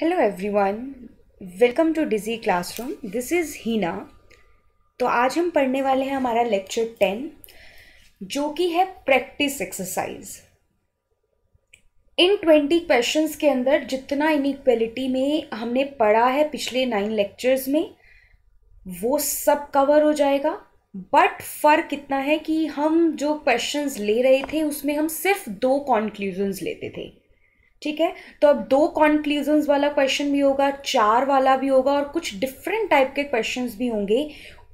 Hello everyone welcome to डिज़ी classroom this is Heena तो आज हम पढ़ने वाले हैं हमारा लेक्चर टेन जो कि है practice exercise in twenty questions के अंदर जितना इनिक्वेलिटी में हमने पढ़ा है पिछले नाइन लेक्चर्स में वो सब कवर हो जाएगा बट फ़र्क इतना है कि हम जो क्वेश्चंस ले रहे थे उसमें हम सिर्फ दो कॉन्क्लूजन्स लेते थे ठीक है तो अब दो कॉन्क्लूजन्स वाला क्वेश्चन भी होगा चार वाला भी होगा और कुछ डिफरेंट टाइप के क्वेश्चन भी होंगे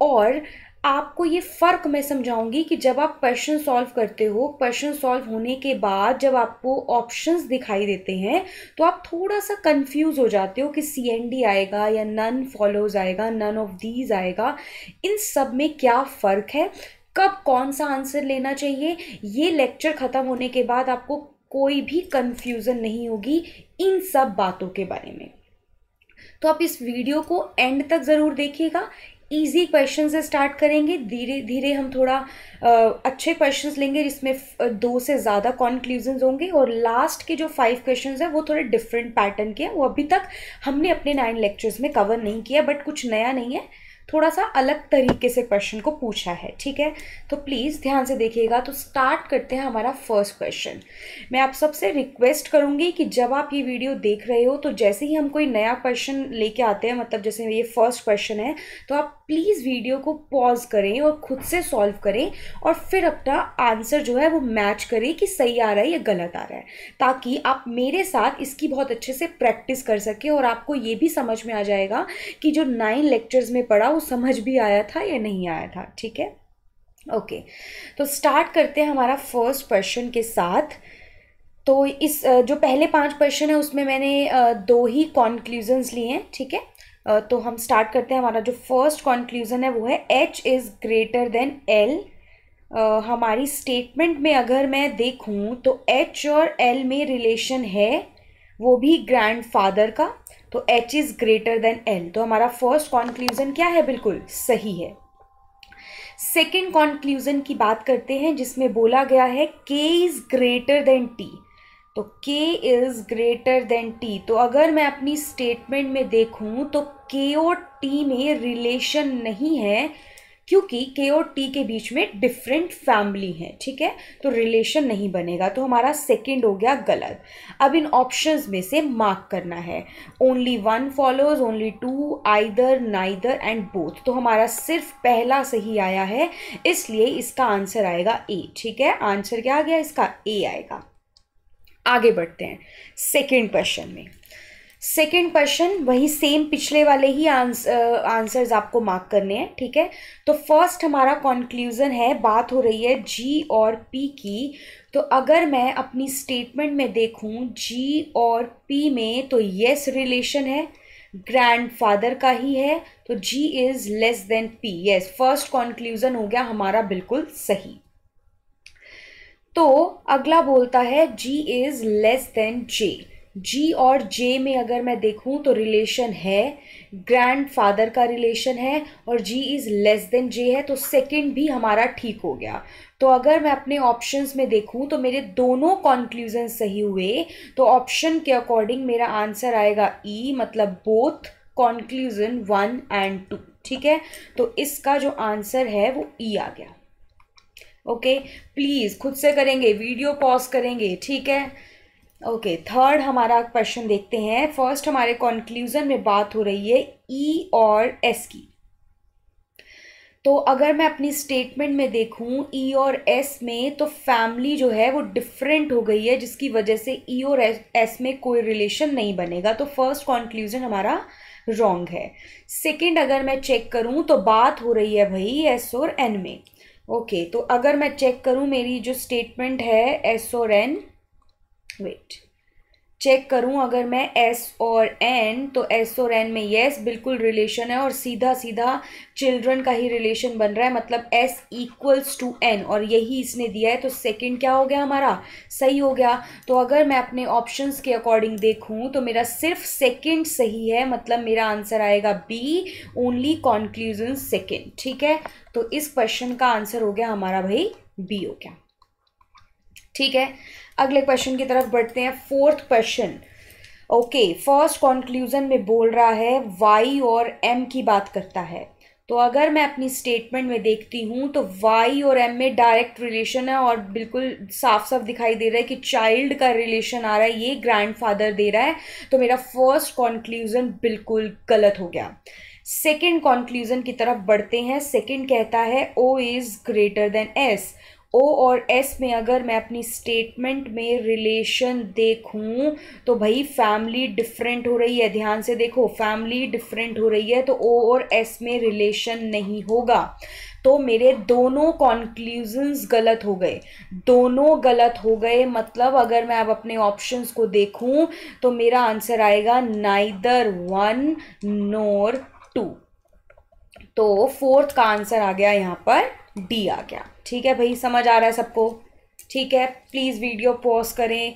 और आपको ये फ़र्क मैं समझाऊंगी कि जब आप क्वेश्चन सॉल्व करते हो क्वेश्चन सॉल्व होने के बाद जब आपको ऑप्शंस दिखाई देते हैं तो आप थोड़ा सा कंफ्यूज हो जाते हो कि सी एन डी आएगा या नन फॉलोज आएगा नन ऑफ दीज आएगा इन सब में क्या फ़र्क है कब कौन सा आंसर लेना चाहिए ये लेक्चर ख़त्म होने के बाद आपको कोई भी कंफ्यूजन नहीं होगी इन सब बातों के बारे में तो आप इस वीडियो को एंड तक ज़रूर देखिएगा इजी क्वेश्चन से स्टार्ट करेंगे धीरे धीरे हम थोड़ा आ, अच्छे क्वेश्चन लेंगे जिसमें दो से ज़्यादा कॉन्क्लूजन्स होंगे और लास्ट के जो फाइव क्वेश्चन हैं वो थोड़े डिफरेंट पैटर्न के हैं वो अभी तक हमने अपने नाइन लेक्चर्स में कवर नहीं किया बट कुछ नया नहीं है थोड़ा सा अलग तरीके से क्वेश्चन को पूछा है ठीक है तो प्लीज़ ध्यान से देखिएगा तो स्टार्ट करते हैं हमारा फर्स्ट क्वेश्चन मैं आप सबसे रिक्वेस्ट करूँगी कि जब आप ये वीडियो देख रहे हो तो जैसे ही हम कोई नया क्वेश्चन लेके आते हैं मतलब जैसे ये फर्स्ट क्वेश्चन है तो आप प्लीज़ वीडियो को पॉज करें और खुद से सॉल्व करें और फिर अपना आंसर जो है वो मैच करें कि सही आ रहा है या गलत आ रहा है ताकि आप मेरे साथ इसकी बहुत अच्छे से प्रैक्टिस कर सकें और आपको ये भी समझ में आ जाएगा कि जो नाइन लेक्चर्स में पढ़ा वो समझ भी आया था या नहीं आया था ठीक है ओके तो स्टार्ट करते हैं हमारा फर्स्ट क्वेश्चन के साथ तो इस जो पहले पांच क्वेश्चन है उसमें मैंने दो ही कॉन्क्लूजन्स लिए हैं ठीक है तो हम स्टार्ट करते हैं हमारा जो फर्स्ट कॉन्क्लूजन है वो है H is greater than L हमारी स्टेटमेंट में अगर मैं देखूं तो एच और एल में रिलेशन है वो भी ग्रैंडफादर का तो h is greater than l तो हमारा फर्स्ट कॉन्क्लूजन क्या है बिल्कुल सही है सेकेंड कॉन्क्लूजन की बात करते हैं जिसमें बोला गया है k is greater than t तो k is greater than t तो अगर मैं अपनी स्टेटमेंट में देखूं तो k और t में रिलेशन नहीं है क्योंकि के और टी के बीच में डिफरेंट फैमिली हैं ठीक है तो रिलेशन नहीं बनेगा तो हमारा सेकंड हो गया गलत अब इन ऑप्शंस में से मार्क करना है only one follows only two either neither and both तो हमारा सिर्फ पहला सही आया है इसलिए इसका आंसर आएगा ए ठीक है आंसर क्या आ गया इसका ए आएगा आगे बढ़ते हैं सेकेंड क्वेश्चन में सेकेंड क्वेश्चन वही सेम पिछले वाले ही आंस, आंसर्स uh, आपको मार्क करने हैं ठीक है तो फर्स्ट हमारा कॉन्क्लूजन है बात हो रही है जी और पी की तो अगर मैं अपनी स्टेटमेंट में देखूं जी और पी में तो यस रिलेशन है ग्रैंडफादर का ही है तो G is less than P yes first conclusion हो गया हमारा बिल्कुल सही तो अगला बोलता है G is less than J G और जे में अगर मैं देखूं तो रिलेशन है ग्रैंड फादर का रिलेशन है और G is less than J है तो सेकेंड भी हमारा ठीक हो गया तो अगर मैं अपने ऑप्शंस में देखूं तो मेरे दोनों कॉन्क्लूजन सही हुए तो ऑप्शन के अकॉर्डिंग मेरा आंसर आएगा ई e, मतलब both conclusion one and two ठीक है तो इसका जो आंसर है वो ई e आ गया ओके okay? प्लीज़ खुद से करेंगे वीडियो पॉज करेंगे ठीक है ओके okay, थर्ड हमारा क्वेश्चन देखते हैं फर्स्ट हमारे कॉन्क्लूजन में बात हो रही है ई e और एस की तो अगर मैं अपनी स्टेटमेंट में देखूं ई e और एस में तो फैमिली जो है वो डिफरेंट हो गई है जिसकी वजह से ई e और एस में कोई रिलेशन नहीं बनेगा तो फर्स्ट कॉन्क्लूज़न हमारा रॉन्ग है सेकंड अगर मैं चेक करूं तो बात हो रही है भाई एस और एन में ओके okay, तो अगर मैं चेक करूं मेरी जो स्टेटमेंट है एस और एन वेट चेक करूं अगर मैं एस और एन तो एस और एन में येस बिल्कुल रिलेशन है और सीधा सीधा चिल्ड्रन का ही रिलेशन बन रहा है मतलब एस इक्वल्स टू एन और यही इसने दिया है तो सेकंड क्या हो गया हमारा सही हो गया तो अगर मैं अपने ऑप्शंस के अकॉर्डिंग देखूं तो मेरा सिर्फ सेकंड सही है मतलब मेरा आंसर आएगा बी ओनली कॉन्क्लूजन सेकेंड ठीक है तो इस क्वेश्चन का आंसर हो गया हमारा भाई बी हो गया ठीक है अगले क्वेश्चन की तरफ बढ़ते हैं fourth question okay first conclusion में बोल रहा है वाई और एम की बात करता है तो अगर मैं अपनी स्टेटमेंट में देखती हूँ तो वाई और एम में डायरेक्ट रिलेशन है और बिल्कुल साफ साफ दिखाई दे रहा है कि चाइल्ड का रिलेशन आ रहा है ये ग्रैंडफादर दे रहा है तो मेरा फर्स्ट कॉन्क्लूजन बिल्कुल गलत हो गया सेकेंड कॉन्क्लूजन की तरफ बढ़ते हैं सेकेंड कहता है O is greater than S O और एस में अगर मैं अपनी स्टेटमेंट में रिलेशन देखूं तो भाई फैमिली डिफरेंट हो रही है ध्यान से देखो फैमिली डिफरेंट हो रही है तो ओ और एस में रिलेशन नहीं होगा तो मेरे दोनों कॉन्क्लूजन्स गलत हो गए दोनों गलत हो गए मतलब अगर मैं अब अपने ऑप्शंस को देखूं तो मेरा आंसर आएगा नाइदर वन नोर टू तो फोर्थ का आंसर आ गया यहाँ पर डी आ गया ठीक है भाई समझ आ रहा है सबको ठीक है प्लीज़ वीडियो पॉज करें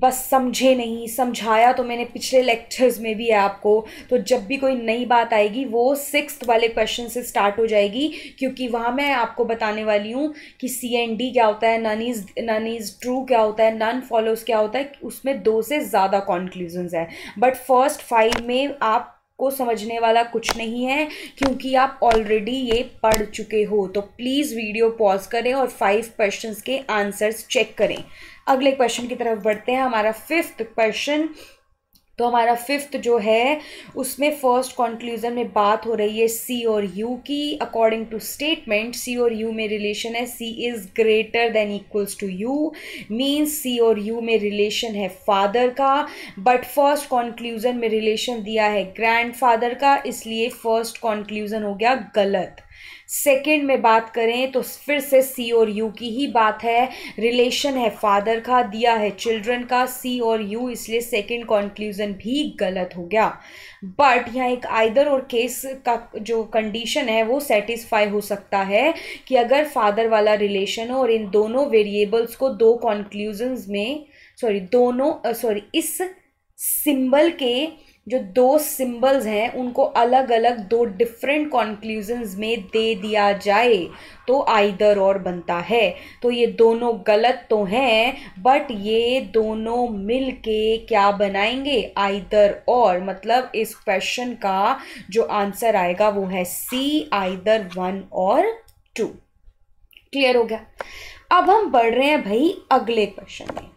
बस समझे नहीं समझाया तो मैंने पिछले लेक्चर्स में भी है आपको तो जब भी कोई नई बात आएगी वो सिक्स वाले क्वेश्चन से स्टार्ट हो जाएगी क्योंकि वहाँ मैं आपको बताने वाली हूँ कि सी एन डी क्या होता है none is none is true क्या होता है नन फॉलोज क्या होता है उसमें दो से ज़्यादा कॉन्क्लूजन्स हैं बट फर्स्ट फाइव में आप को समझने वाला कुछ नहीं है क्योंकि आप ऑलरेडी ये पढ़ चुके हो तो प्लीज़ वीडियो पॉज करें और फाइव क्वेश्चंस के आंसर्स चेक करें अगले क्वेश्चन की तरफ बढ़ते हैं हमारा फिफ्थ क्वेश्चन तो हमारा फिफ्थ जो है उसमें फर्स्ट कंक्लूज़न में बात हो रही है सी और यू की अकॉर्डिंग टू स्टेटमेंट सी और यू में रिलेशन है C is greater than equals to U means C और यू में रिलेशन है फादर का बट फर्स्ट कंक्लूज़न में रिलेशन दिया है ग्रैंड फादर का इसलिए फर्स्ट कंक्लूज़न हो गया गलत सेकेंड में बात करें तो फिर से सी और यू की ही बात है रिलेशन है फादर का दिया है चिल्ड्रन का सी और यू इसलिए सेकेंड कंक्लूजन भी गलत हो गया बट यहाँ एक आइदर और केस का जो कंडीशन है वो सेटिस्फाई हो सकता है कि अगर फादर वाला रिलेशन हो और इन दोनों वेरिएबल्स को दो कॉन्क्लूजन्स में सॉरी दोनों सॉरी इस सिंबल के जो दो सिंबल्स हैं उनको अलग अलग दो डिफरेंट कॉन्क्लूजन्स में दे दिया जाए तो आइदर और बनता है तो ये दोनों गलत तो हैं बट ये दोनों मिल के क्या बनाएंगे आइदर और मतलब इस क्वेश्चन का जो आंसर आएगा वो है सी आइदर वन और टू क्लियर हो गया अब हम बढ़ रहे हैं भाई अगले क्वेश्चन में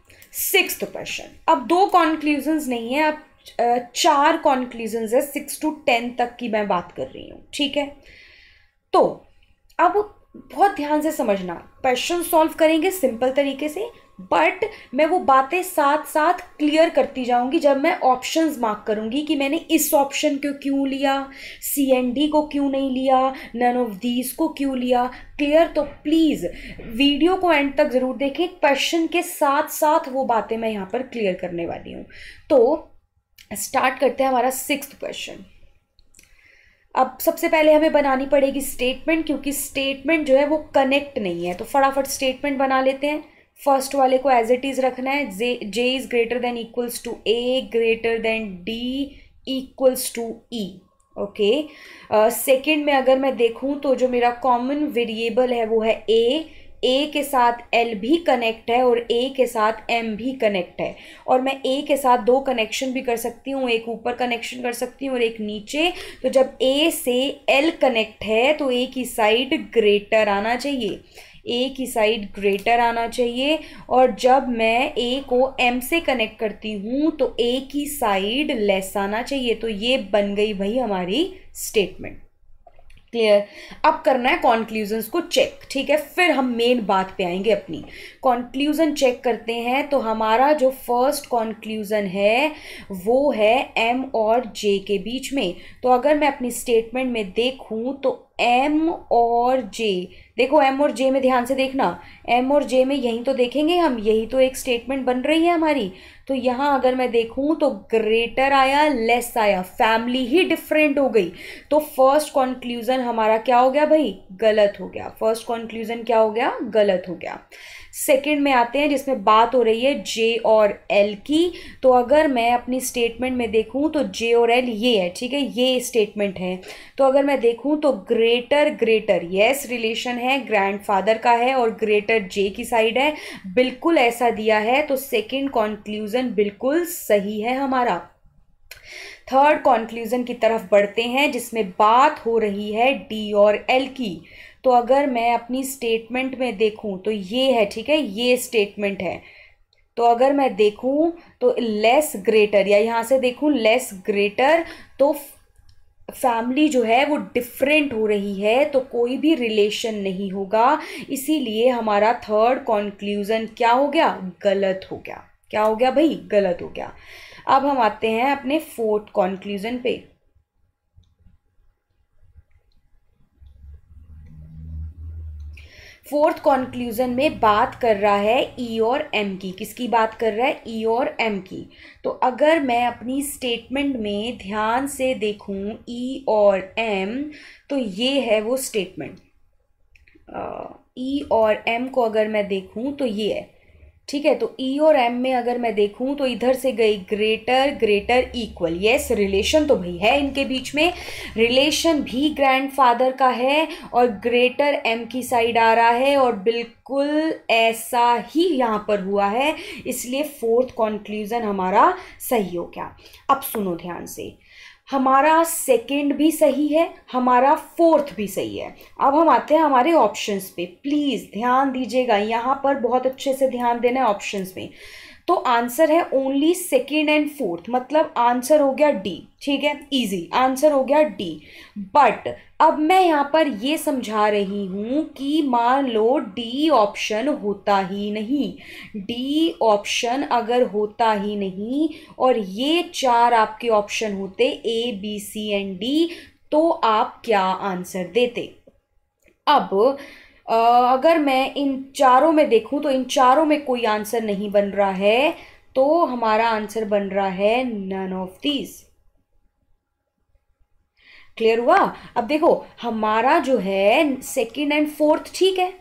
सिक्स क्वेश्चन अब दो कॉन्क्लूजन्स नहीं है अब चार कॉन्क्लूजन है सिक्स टू टेन तक की मैं बात कर रही हूँ ठीक है तो अब बहुत ध्यान से समझना क्वेश्चन सॉल्व करेंगे सिंपल तरीके से बट मैं वो बातें साथ साथ क्लियर करती जाऊंगी जब मैं ऑप्शंस मार्क करूंगी कि मैंने इस ऑप्शन को क्यों लिया सी एन डी को क्यों नहीं लिया नन ऑफ दीज को क्यों लिया क्लियर तो प्लीज़ वीडियो को एंड तक ज़रूर देखें क्वेश्चन के साथ साथ वो बातें मैं यहाँ पर क्लियर करने वाली हूँ तो स्टार्ट करते हैं हमारा सिक्स क्वेश्चन अब सबसे पहले हमें बनानी पड़ेगी स्टेटमेंट क्योंकि स्टेटमेंट जो है वो कनेक्ट नहीं है तो फटाफट स्टेटमेंट बना लेते हैं फर्स्ट वाले को एज इट इज़ रखना है J J is greater than equals to A greater than D equals to E okay second में अगर मैं देखूँ तो जो मेरा कॉमन वेरिएबल है वो है ए ए के साथ एल भी कनेक्ट है और ए के साथ एम भी कनेक्ट है और मैं ए के साथ दो कनेक्शन भी कर सकती हूँ एक ऊपर कनेक्शन कर सकती हूँ और एक नीचे तो जब ए से एल कनेक्ट है तो ए की साइड ग्रेटर आना चाहिए ए की साइड ग्रेटर आना चाहिए और जब मैं ए को एम से कनेक्ट करती हूँ तो ए की साइड लेस आना चाहिए तो ये बन गई भाई हमारी स्टेटमेंट क्लियर अब करना है कॉन्क्लूजन्स को चेक ठीक है फिर हम मेन बात पे आएंगे अपनी कॉन्क्लूज़न चेक करते हैं तो हमारा जो फर्स्ट कॉन्क्लूज़न है वो है एम और जे के बीच में तो अगर मैं अपनी स्टेटमेंट में देखूँ तो एम और जे देखो एम और जे में ध्यान से देखना एम और जे में यही तो देखेंगे हम यही तो एक स्टेटमेंट बन रही है हमारी तो यहाँ अगर मैं देखूँ तो ग्रेटर आया लेस आया फैमिली ही डिफरेंट हो गई तो फर्स्ट कॉन्क्लूज़न हमारा क्या हो गया भाई गलत हो गया फर्स्ट कॉन्क्लूज़न क्या हो गया गलत हो गया सेकंड में आते हैं जिसमें बात हो रही है जे और एल की तो अगर मैं अपनी स्टेटमेंट में देखूँ तो जे और एल ये है ठीक है ये स्टेटमेंट है तो अगर मैं देखूँ तो ग्रेटर ग्रेटर येस रिलेशन है ग्रैंडफादर का है और ग्रेटर जे की साइड है बिल्कुल ऐसा दिया है तो सेकेंड कॉन्क्लूज़न बिल्कुल सही है हमारा थर्ड कॉन्क्लूज़न की तरफ बढ़ते हैं जिसमें बात हो रही है डी और एल की तो अगर मैं अपनी स्टेटमेंट में देखूँ तो ये है ठीक है ये स्टेटमेंट है तो अगर मैं देखूँ तो लेस ग्रेटर या यहाँ से देखूँ लेस ग्रेटर तो फैमिली जो है वो डिफरेंट हो रही है तो कोई भी रिलेशन नहीं होगा इसीलिए हमारा थर्ड कॉन्क्लूज़न क्या हो गया गलत हो गया क्या हो गया भाई गलत हो गया अब हम आते हैं अपने फोर्थ कॉन्क्लूज़न पे फोर्थ कॉन्क्लूजन में बात कर रहा है ई e और एम की किसकी बात कर रहा है ई e और एम की तो अगर मैं अपनी स्टेटमेंट में ध्यान से देखूं ई e और एम तो ये है वो स्टेटमेंट ई और एम को अगर मैं देखूं तो ये है ठीक है तो ई e और एम में अगर मैं देखूं तो इधर से गई greater greater equal yes relation तो भाई है इनके बीच में रिलेशन भी ग्रैंडफादर का है और ग्रेटर एम की साइड आ रहा है और बिल्कुल ऐसा ही यहाँ पर हुआ है इसलिए फोर्थ कॉन्क्लूज़न हमारा सही हो गया अब सुनो ध्यान से हमारा सेकेंड भी सही है हमारा फोर्थ भी सही है अब हम आते हैं हमारे ऑप्शंस पे प्लीज़ ध्यान दीजिएगा यहाँ पर बहुत अच्छे से ध्यान देना है ऑप्शंस में तो आंसर है ओनली सेकेंड एंड फोर्थ मतलब आंसर हो गया डी ठीक है इजी आंसर हो गया डी बट अब मैं यहाँ पर ये समझा रही हूँ कि मान लो डी ऑप्शन होता ही नहीं डी ऑप्शन अगर होता ही नहीं और ये चार आपके ऑप्शन होते A B C and D तो आप क्या आंसर देते अब अगर मैं इन चारों में देखूं तो इन चारों में कोई आंसर नहीं बन रहा है तो हमारा आंसर बन रहा है नन ऑफ दीज क्लियर हुआ अब देखो हमारा जो है सेकंड एंड फोर्थ ठीक है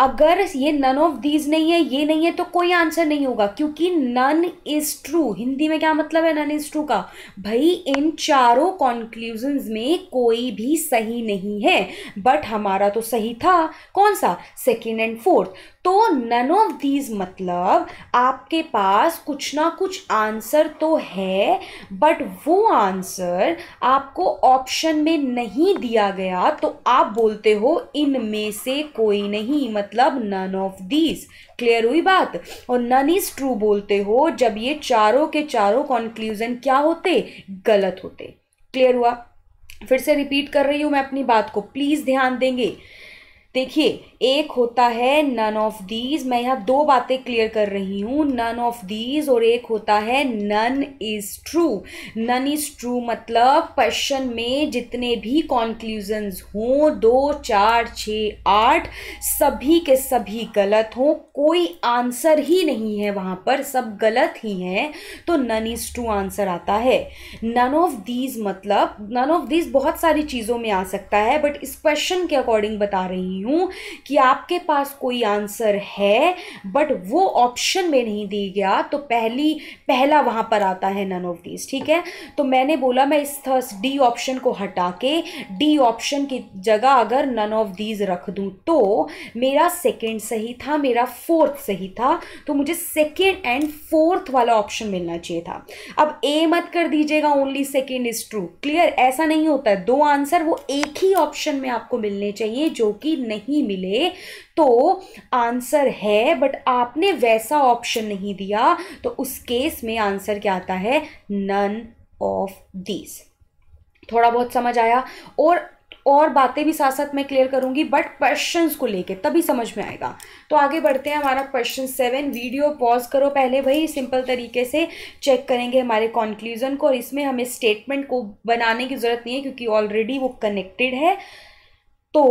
अगर ये नन ऑफ दीज नहीं है ये नहीं है तो कोई आंसर नहीं होगा क्योंकि नन इज ट्रू हिंदी में क्या मतलब है नन इज ट्रू का भाई इन चारों कॉन्क्लूजन में कोई भी सही नहीं है बट हमारा तो सही था कौन सा सेकेंड एंड फोर्थ तो नन ऑफ दीज मतलब आपके पास कुछ ना कुछ आंसर तो है बट वो आंसर आपको ऑप्शन में नहीं दिया गया तो आप बोलते हो इनमें से कोई नहीं मतलब नन ऑफ दीज क्लियर हुई बात और नन इज ट्रू बोलते हो जब ये चारों के चारों कॉन्क्लूजन क्या होते गलत होते क्लियर हुआ फिर से रिपीट कर रही हूँ मैं अपनी बात को प्लीज़ ध्यान देंगे देखिए एक होता है नन ऑफ दीज मैं यहाँ दो बातें क्लियर कर रही हूँ नन ऑफ दीज और एक होता है none is true none is true मतलब क्वेश्चन में जितने भी कॉन्क्लूजन्स हों दो चार छ आठ सभी के सभी गलत हों कोई आंसर ही नहीं है वहाँ पर सब गलत ही हैं तो नन इज़ ट्रू आंसर आता है नन ऑफ दीज मतलब नन ऑफ दीज बहुत सारी चीज़ों में आ सकता है बट इस क्वेश्चन के अकॉर्डिंग बता रही हूँ कि आपके पास कोई आंसर है बट वो ऑप्शन में नहीं दी गया तो पहली पहला वहाँ पर आता है नन ऑफ दीज ठीक है तो मैंने बोला मैं इस थर्स डी ऑप्शन को हटा के डी ऑप्शन की जगह अगर नन ऑफ दीज रख दूँ तो मेरा सेकेंड सही था मेरा फोर्थ सही था तो मुझे सेकेंड एंड फोर्थ वाला ऑप्शन मिलना चाहिए था अब ए मत कर दीजिएगा only second is true clear ऐसा नहीं होता है दो आंसर वो एक ही ऑप्शन में आपको मिलने चाहिए जो कि नहीं मिले लिए तो आंसर है बट आपने वैसा ऑप्शन नहीं दिया तो उस केस में आंसर क्या आता है नन ऑफ दीज थोड़ा बहुत समझ आया और और बातें भी साथ साथ मैं क्लियर करूंगी बट क्वेश्चंस को लेके तभी समझ में आएगा तो आगे बढ़ते हैं हमारा क्वेश्चन सेवन वीडियो पॉज करो पहले भाई सिंपल तरीके से चेक करेंगे हमारे कॉन्क्लूजन को और इसमें हमें स्टेटमेंट को बनाने की ज़रूरत नहीं है क्योंकि ऑलरेडी वो कनेक्टेड है तो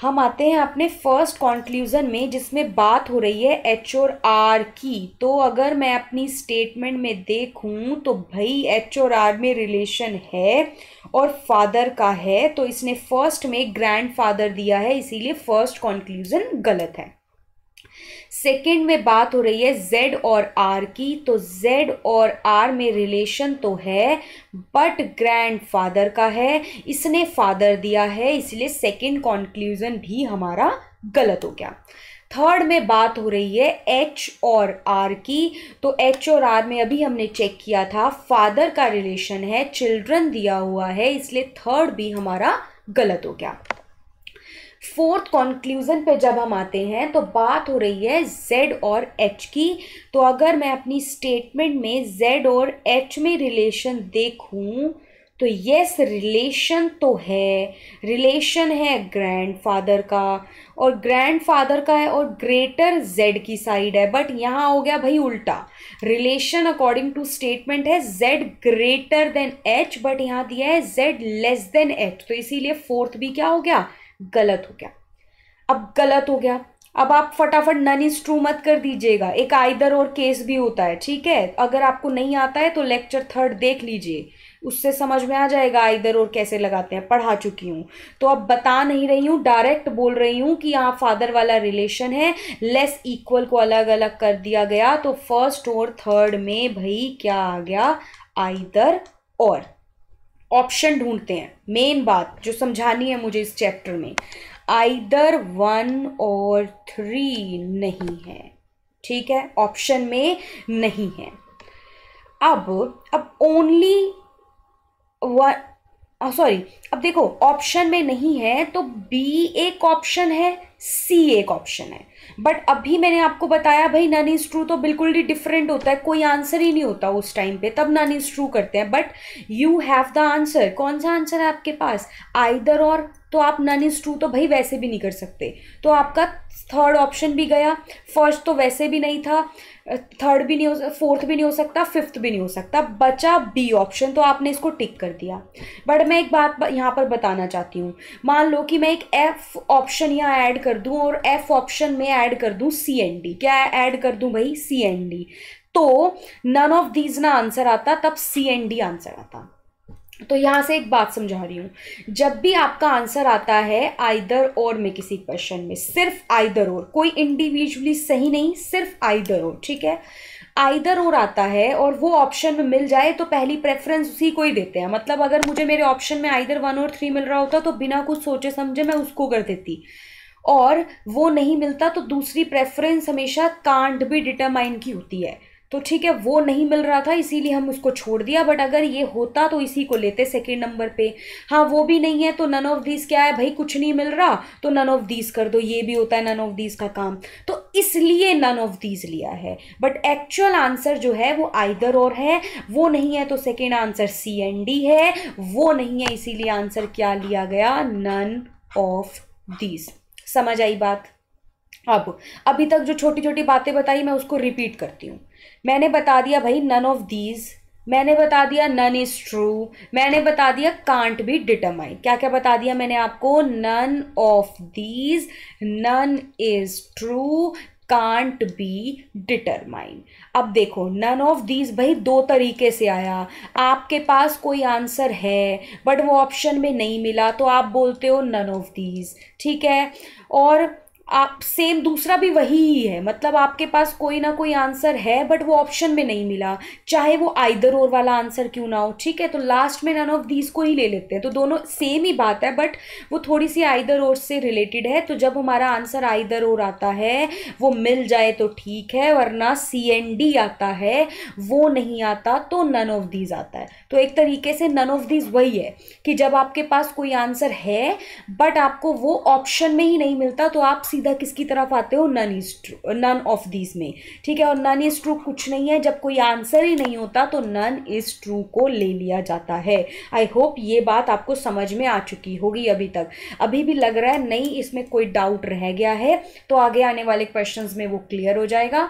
हम आते हैं अपने फर्स्ट कॉन्क्लूज़न में जिसमें बात हो रही है एच और आर की तो अगर मैं अपनी स्टेटमेंट में देखूं तो भाई एच और आर में रिलेशन है और फादर का है तो इसने फर्स्ट में ग्रैंड फादर दिया है इसीलिए फर्स्ट कॉन्क्लूज़न गलत है सेकेंड में बात हो रही है जेड और आर की तो जेड और आर में रिलेशन तो है बट ग्रैंड फादर का है इसने फादर दिया है इसलिए सेकेंड कॉन्क्लूजन भी हमारा गलत हो गया थर्ड में बात हो रही है एच और आर की तो एच और आर में अभी हमने चेक किया था फादर का रिलेशन है चिल्ड्रन दिया हुआ है इसलिए थर्ड भी हमारा गलत हो गया फोर्थ कॉन्क्लूज़न पे जब हम आते हैं तो बात हो रही है जेड और एच की तो अगर मैं अपनी स्टेटमेंट में जेड और एच में रिलेशन देखूं तो यस रिलेशन तो है रिलेशन है ग्रैंडफादर का और ग्रैंडफादर का है और ग्रेटर जेड की साइड है बट यहाँ हो गया भाई उल्टा रिलेशन अकॉर्डिंग टू स्टेटमेंट है Z greater than H but यहाँ दिया है जेड लेस देन एच तो इसीलिए फोर्थ भी क्या हो गया गलत हो गया अब गलत हो गया अब आप फटाफट नन इज ट्रू मत कर दीजिएगा एक आइदर और केस भी होता है ठीक है अगर आपको नहीं आता है तो लेक्चर थर्ड देख लीजिए उससे समझ में आ जाएगा आइदर और कैसे लगाते हैं पढ़ा चुकी हूँ तो अब बता नहीं रही हूँ डायरेक्ट बोल रही हूँ कि यहाँ फादर वाला रिलेशन है लेस इक्वल को अलग अलग कर दिया गया तो फर्स्ट और थर्ड में भाई क्या आ गया आइदर और ऑप्शन ढूंढते हैं मेन बात जो समझानी है मुझे इस चैप्टर में आइदर वन और थ्री नहीं है ठीक है ऑप्शन में नहीं है अब अब ओनली वन सॉरी अब देखो ऑप्शन में नहीं है तो बी एक ऑप्शन है सी एक ऑप्शन है बट अभी मैंने आपको बताया भाई नन इज़ ट्रू तो बिल्कुल ही डिफरेंट होता है कोई आंसर ही नहीं होता उस टाइम पे तब नन इज़ ट्रू करते हैं but you have the answer कौन सा आंसर है आपके पास आइदर और तो आप नन इज़ ट्रू तो भाई वैसे भी नहीं कर सकते तो आपका थर्ड ऑप्शन भी गया फर्स्ट तो वैसे भी नहीं था थर्ड भी नहीं हो फोर्थ भी नहीं हो सकता फिफ्थ भी नहीं हो सकता बचा बी ऑप्शन तो आपने इसको टिक कर दिया बट मैं एक बात यहाँ पर बताना चाहती हूँ मान लो कि मैं एक एफ ऑप्शन यहाँ ऐड कर दूँ और एफ ऑप्शन में ऐड कर दूँ सी एन डी क्या ऐड कर दूँ भाई सी एन डी तो नन ऑफ दीज ना आंसर आता तब सी एन डी आंसर आता तो यहाँ से एक बात समझा रही हूँ जब भी आपका आंसर आता है आइदर और में किसी क्वेश्चन में सिर्फ आइदर और कोई इंडिविजुअली सही नहीं सिर्फ आइदर और ठीक है आइदर और आता है और वो ऑप्शन में मिल जाए तो पहली प्रेफरेंस उसी को ही देते हैं मतलब अगर मुझे मेरे ऑप्शन में आइदर वन और थ्री मिल रहा होता तो बिना कुछ सोचे समझे मैं उसको कर देती और वो नहीं मिलता तो दूसरी प्रेफरेंस हमेशा कांड भी डिटरमाइन की होती है तो ठीक है वो नहीं मिल रहा था इसीलिए हम उसको छोड़ दिया बट अगर ये होता तो इसी को लेते सेकेंड नंबर पे हाँ वो भी नहीं है तो नन ऑफ दीज क्या है भाई कुछ नहीं मिल रहा तो नन ऑफ दीज कर दो ये भी होता है नन ऑफ दीज का काम तो इसलिए नन ऑफ दीज लिया है बट एक्चुअल आंसर जो है वो आइदर और है वो नहीं है तो second answer C and D है वो नहीं है इसीलिए आंसर क्या लिया गया नन ऑफ दीज समझ आई बात अब अभी तक जो छोटी छोटी बातें बताई मैं उसको रिपीट करती हूँ मैंने बता दिया भाई नन ऑफ दीज मैंने बता दिया नन इज़ ट्रू मैंने बता दिया कांट बी डिटरमाइन क्या क्या बता दिया मैंने आपको none of these none is true can't be determine अब देखो नन ऑफ दीज भाई दो तरीके से आया आपके पास कोई आंसर है बट वो ऑप्शन में नहीं मिला तो आप बोलते हो नन ऑफ दीज ठीक है और आप सेम दूसरा भी वही ही है मतलब आपके पास कोई ना कोई आंसर है बट वो ऑप्शन में नहीं मिला चाहे वो आइदर और वाला आंसर क्यों ना हो ठीक है तो लास्ट में नन ऑफ दीज को ही ले लेते हैं तो दोनों सेम ही बात है बट वो थोड़ी सी आइदर और से रिलेटेड है तो जब हमारा आंसर आइदर और आता है वो मिल जाए तो ठीक है वरना सी एन डी आता है वो नहीं आता तो नन ऑफ दीज आता है तो एक तरीके से नन ऑफ दीज वही है कि जब आपके पास कोई आंसर है बट आपको वो ऑप्शन में ही नहीं मिलता तो आप सीधा किसकी तरफ आते हो none is true none of these में ठीक है और नन इज ट्रू कुछ नहीं है जब कोई आंसर ही नहीं होता तो नन इज ट्रू को ले लिया जाता है आई होप ये बात आपको समझ में आ चुकी होगी अभी तक अभी भी लग रहा है नहीं इसमें कोई डाउट रह गया है तो आगे आने वाले क्वेश्चन में वो क्लियर हो जाएगा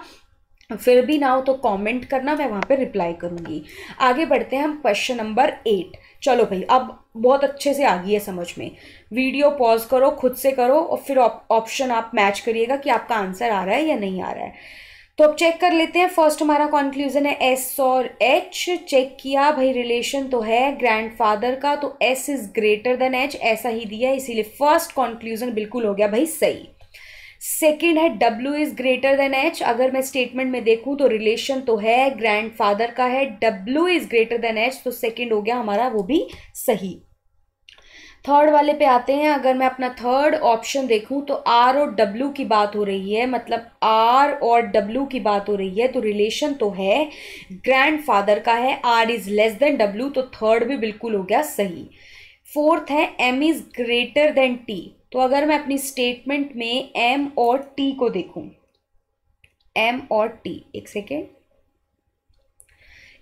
फिर भी ना हो तो कमेंट करना मैं वहाँ पे रिप्लाई करूँगी आगे बढ़ते हैं हम क्वेश्चन नंबर एट चलो भाई अब बहुत अच्छे से आ गई है समझ में वीडियो पॉज करो खुद से करो और फिर ऑप्शन आप मैच करिएगा कि आपका आंसर आ रहा है या नहीं आ रहा है तो अब चेक कर लेते हैं फर्स्ट हमारा कॉन्क्लूजन है एस और एच चेक किया भाई रिलेशन तो है ग्रैंडफादर का तो S is greater than H ऐसा ही दिया इसीलिए फर्स्ट कॉन्क्लूजन बिल्कुल हो गया भाई सही सेकेंड है W is greater than H अगर मैं स्टेटमेंट में देखूँ तो रिलेशन तो है ग्रैंडफादर का है W is greater than H तो सेकेंड हो गया हमारा वो भी सही थर्ड वाले पे आते हैं अगर मैं अपना थर्ड ऑप्शन देखूं तो आर और डब्ल्यू की बात हो रही है मतलब आर और डब्ल्यू की बात हो रही है तो रिलेशन तो है ग्रैंडफादर का है R is less than W तो थर्ड भी बिल्कुल हो गया सही फोर्थ है M is greater than T तो अगर मैं अपनी स्टेटमेंट में एम और टी को देखूं एम और टी एक सेकेंड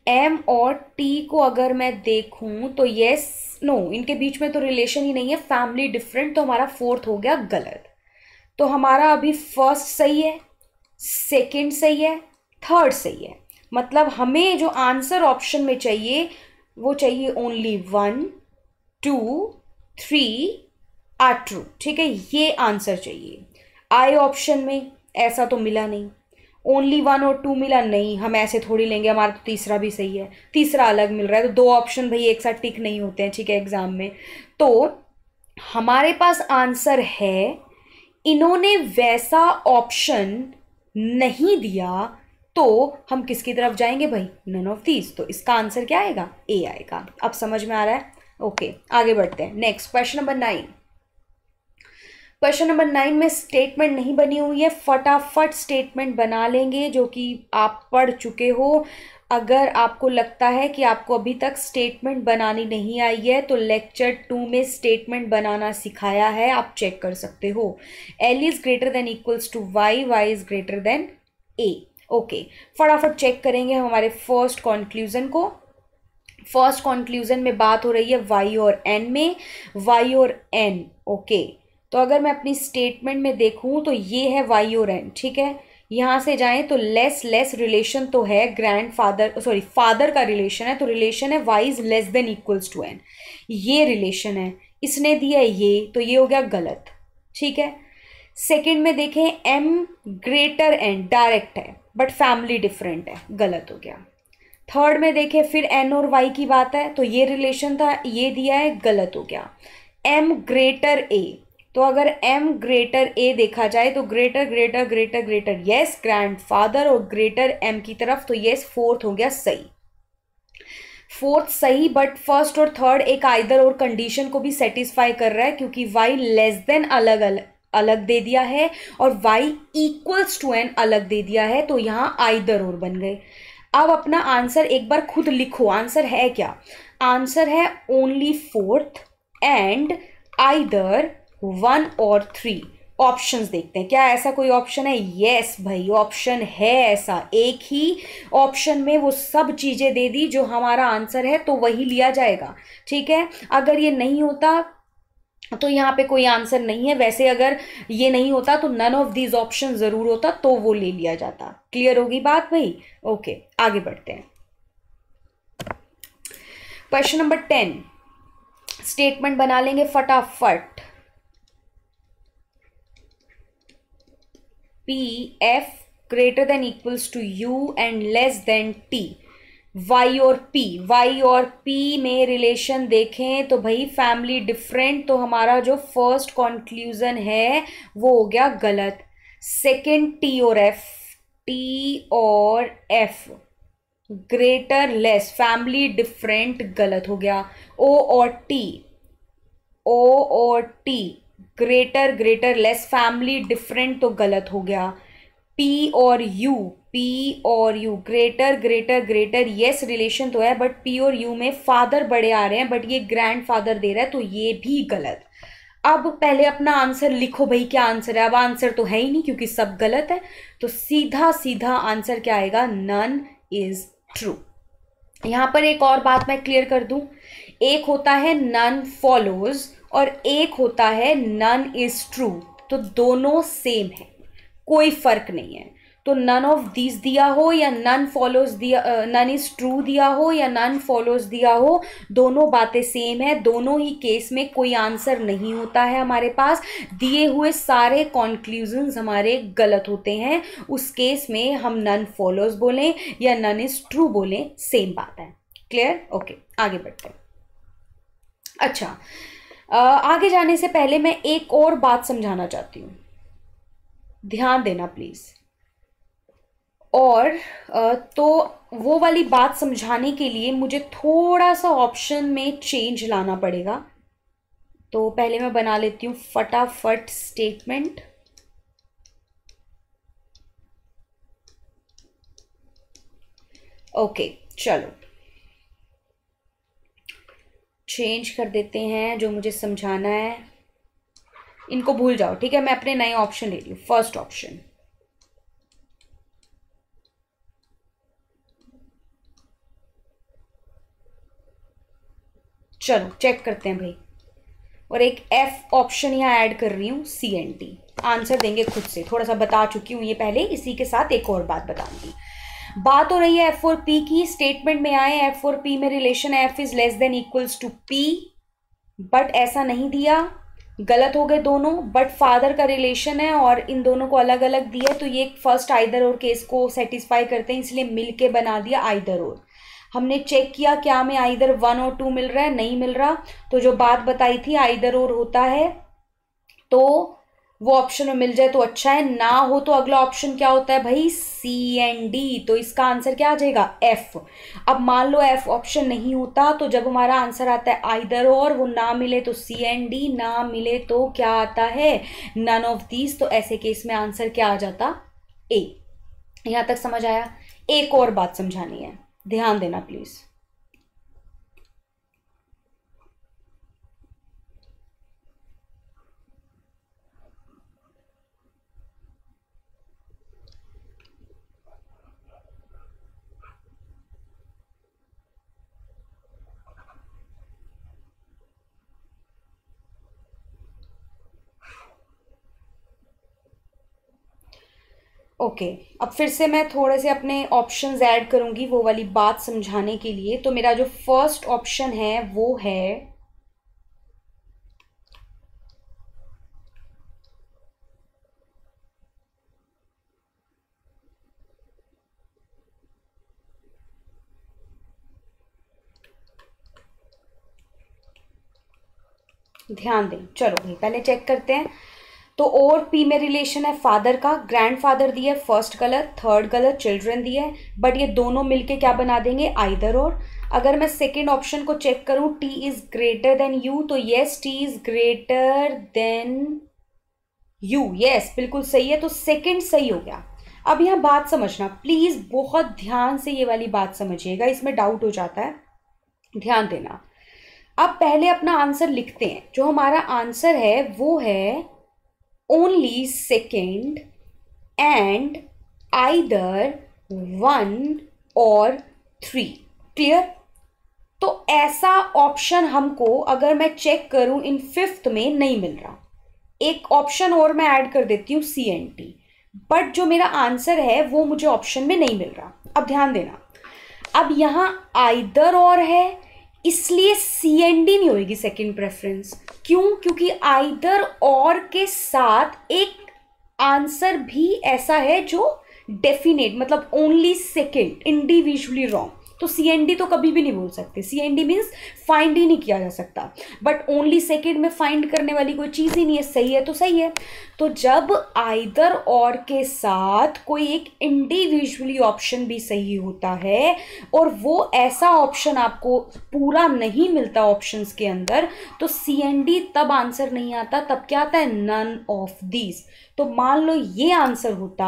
एम और टी को अगर मैं देखूं तो येस नो इनके बीच में तो रिलेशन ही नहीं है फैमिली डिफरेंट तो हमारा फोर्थ हो गया गलत तो हमारा अभी फर्स्ट सही है सेकंड सही है थर्ड सही है मतलब हमें जो आंसर ऑप्शन में चाहिए वो चाहिए only one two three are true ठीक है ये आंसर चाहिए आई ऑप्शन में ऐसा तो मिला नहीं ओनली वन और टू मिला नहीं हम ऐसे थोड़ी लेंगे हमारा तो तीसरा भी सही है तीसरा अलग मिल रहा है तो दो ऑप्शन भाई एक साथ टिक नहीं होते हैं ठीक है एग्ज़ाम में तो हमारे पास आंसर है इन्होंने वैसा ऑप्शन नहीं दिया तो हम किसकी तरफ जाएंगे भाई नन ऑफ दीज तो इसका आंसर क्या आएगा ए आएगा अब समझ में आ रहा है ओके आगे बढ़ते हैं next question number nine question number nine में स्टेटमेंट नहीं बनी हुई है फटाफट स्टेटमेंट बना लेंगे जो कि आप पढ़ चुके हो अगर आपको लगता है कि आपको अभी तक स्टेटमेंट बनानी नहीं आई है तो लेक्चर टू में स्टेटमेंट बनाना सिखाया है आप चेक कर सकते हो L is greater than equals to Y Y is greater than A okay फटाफट चेक करेंगे हमारे फर्स्ट कॉन्क्लूज़न को फर्स्ट कॉन्क्लूज़न में बात हो रही है वाई और एन में वाई और एन ओके okay. तो अगर मैं अपनी स्टेटमेंट में देखूँ तो ये है एन ठीक है यहाँ से जाएँ तो लेस लेस रिलेशन तो है ग्रैंड फादर सॉरी फादर का रिलेशन है तो रिलेशन है Y is less than equals to N ये रिलेशन है इसने दिया ये तो ये हो गया गलत ठीक है सेकंड में देखें एम ग्रेटर एन डायरेक्ट है बट फैमिली डिफरेंट है गलत हो गया थर्ड में देखें फिर एन और वाई की बात है तो ये रिलेशन था ये दिया है गलत हो गया एम ग्रेटर ए तो अगर m ग्रेटर a देखा जाए तो greater greater greater greater yes grandfather और ग्रेटर m की तरफ तो यस फोर्थ हो गया सही फोर्थ सही बट फर्स्ट और थर्ड एक आइदर और कंडीशन को भी सेटिस्फाई कर रहा है क्योंकि वाई लेस देन अलग अलग अलग दे दिया है और वाई इक्वल्स टू एन अलग दे दिया है तो यहाँ आइदर और बन गए अब अपना आंसर एक बार खुद लिखो आंसर है क्या आंसर है only fourth and either one or three options देखते हैं क्या ऐसा कोई ऑप्शन है यस yes, भाई ऑप्शन है ऐसा एक ही ऑप्शन में वो सब चीज़ें दे दी जो हमारा आंसर है तो वही लिया जाएगा ठीक है अगर ये नहीं होता तो यहाँ पे कोई आंसर नहीं है वैसे अगर ये नहीं होता तो नन ऑफ दीज ऑप्शन ज़रूर होता तो वो ले लिया जाता क्लियर होगी बात भाई ओके आगे बढ़ते हैं क्वेश्चन नंबर टेन स्टेटमेंट बना लेंगे फटाफट P F greater than equals to U and less than T. Y और P, Y और P में रिलेशन देखें तो भाई फैमिली डिफरेंट तो हमारा जो फर्स्ट कंक्लूजन है वो हो गया गलत सेकेंड टी और एफ टी और F greater less family different गलत हो गया ओ और टी ओ और T greater greater less family different तो गलत हो गया पी और यू पी और U greater greater greater yes relation तो है बट पी और यू में फादर बड़े आ रहे हैं बट ये ग्रैंड फादर दे रहा है तो ये भी गलत अब पहले अपना आंसर लिखो भाई क्या आंसर है अब आंसर तो है ही नहीं क्योंकि सब गलत है तो सीधा सीधा आंसर क्या आएगा नन इज ट्रू यहाँ पर एक और बात मैं क्लियर कर दूँ एक होता है नन फॉलोज़ और एक होता है नन इज़ ट्रू तो दोनों सेम है कोई फ़र्क नहीं है तो नन ऑफ दीज दिया हो या नन फॉलोज दिया नन इज़ ट्रू दिया हो या नन फॉलोज दिया हो दोनों बातें सेम है दोनों ही केस में कोई आंसर नहीं होता है हमारे पास दिए हुए सारे कॉन्क्लूजन्स हमारे गलत होते हैं उस केस में हम नन फॉलोज बोलें या नन इज़ ट्रू बोलें सेम बात है क्लियर ओके okay, आगे बढ़ते हैं अच्छा आगे जाने से पहले मैं एक और बात समझाना चाहती हूँ ध्यान देना प्लीज़ और तो वो वाली बात समझाने के लिए मुझे थोड़ा सा ऑप्शन में चेंज लाना पड़ेगा तो पहले मैं बना लेती हूँ फटाफट स्टेटमेंट ओके चलो चेंज कर देते हैं जो मुझे समझाना है इनको भूल जाओ ठीक है मैं अपने नए ऑप्शन ले रही हूँ फर्स्ट ऑप्शन चलो चेक करते हैं भाई और एक एफ ऑप्शन यहाँ ऐड कर रही हूँ सी एन टी आंसर देंगे खुद से थोड़ा सा बता चुकी हूँ ये पहले इसी के साथ एक और बात बताऊंगी बात हो रही है एफ और पी की स्टेटमेंट में आए एफ और पी में relation F is less than equals to P but ऐसा नहीं दिया गलत हो गए दोनों बट फादर का रिलेशन है और इन दोनों को अलग अलग दिया तो ये एक फर्स्ट आइदर और केस को सेटिस्फाई करते हैं इसलिए मिल के बना दिया आइदर और हमने चेक किया क्या हमें आइदर वन और टू मिल रहा है नहीं मिल रहा तो जो बात बताई थी आइदर और होता है तो वो ऑप्शन में मिल जाए तो अच्छा है ना हो तो अगला ऑप्शन क्या होता है भाई सी एंड डी तो इसका आंसर क्या आ जाएगा एफ अब मान लो एफ ऑप्शन नहीं होता तो जब हमारा आंसर आता है आइदर और वो ना मिले तो सी एंड डी ना मिले तो क्या आता है नन ऑफ दीज तो ऐसे केस में आंसर क्या आ जाता ए यहाँ तक समझ आया एक और बात समझानी है ध्यान देना प्लीज़ ओके okay. अब फिर से मैं थोड़े से अपने ऑप्शंस ऐड करूंगी वो वाली बात समझाने के लिए तो मेरा जो फर्स्ट ऑप्शन है वो है ध्यान दें चलो भाई पहले चेक करते हैं तो और पी में रिलेशन है फादर का ग्रैंडफादर दिया है first colour third colour children दिए है बट ये दोनों मिलके क्या बना देंगे आइदर और अगर मैं सेकेंड ऑप्शन को चेक करूँ T is greater than U तो yes T is greater than U yes बिल्कुल सही है तो सेकेंड सही हो गया अब यहाँ बात समझना प्लीज़ बहुत ध्यान से ये वाली बात समझिएगा इसमें डाउट हो जाता है ध्यान देना अब पहले अपना आंसर लिखते हैं जो हमारा आंसर है वो है only second and either one or three clear तो ऐसा ऑप्शन हमको अगर मैं चेक करूं इन फिफ्थ में नहीं मिल रहा एक ऑप्शन और मैं ऐड कर देती हूँ सी एन टी बट जो मेरा आंसर है वो मुझे ऑप्शन में नहीं मिल रहा अब ध्यान देना अब यहाँ आइदर और है इसलिए सी एन डी नहीं होगी सेकंड प्रेफरेंस क्यों क्योंकि आइदर और के साथ एक आंसर भी ऐसा है जो डेफिनेट मतलब ओनली सेकेंड इंडिविजुअली रॉन्ग तो सी तो कभी भी नहीं बोल सकते C and D means find ही नहीं किया जा सकता बट ओनली सेकेंड में फाइंड करने वाली कोई चीज़ ही नहीं है सही है तो सही है तो जब आइदर और के साथ कोई एक इंडिविजुअली ऑप्शन भी सही होता है और वो ऐसा ऑप्शन आपको पूरा नहीं मिलता ऑप्शंस के अंदर तो सी एन डी तब आंसर नहीं आता तब क्या आता है नन ऑफ दीज तो मान लो ये आंसर होता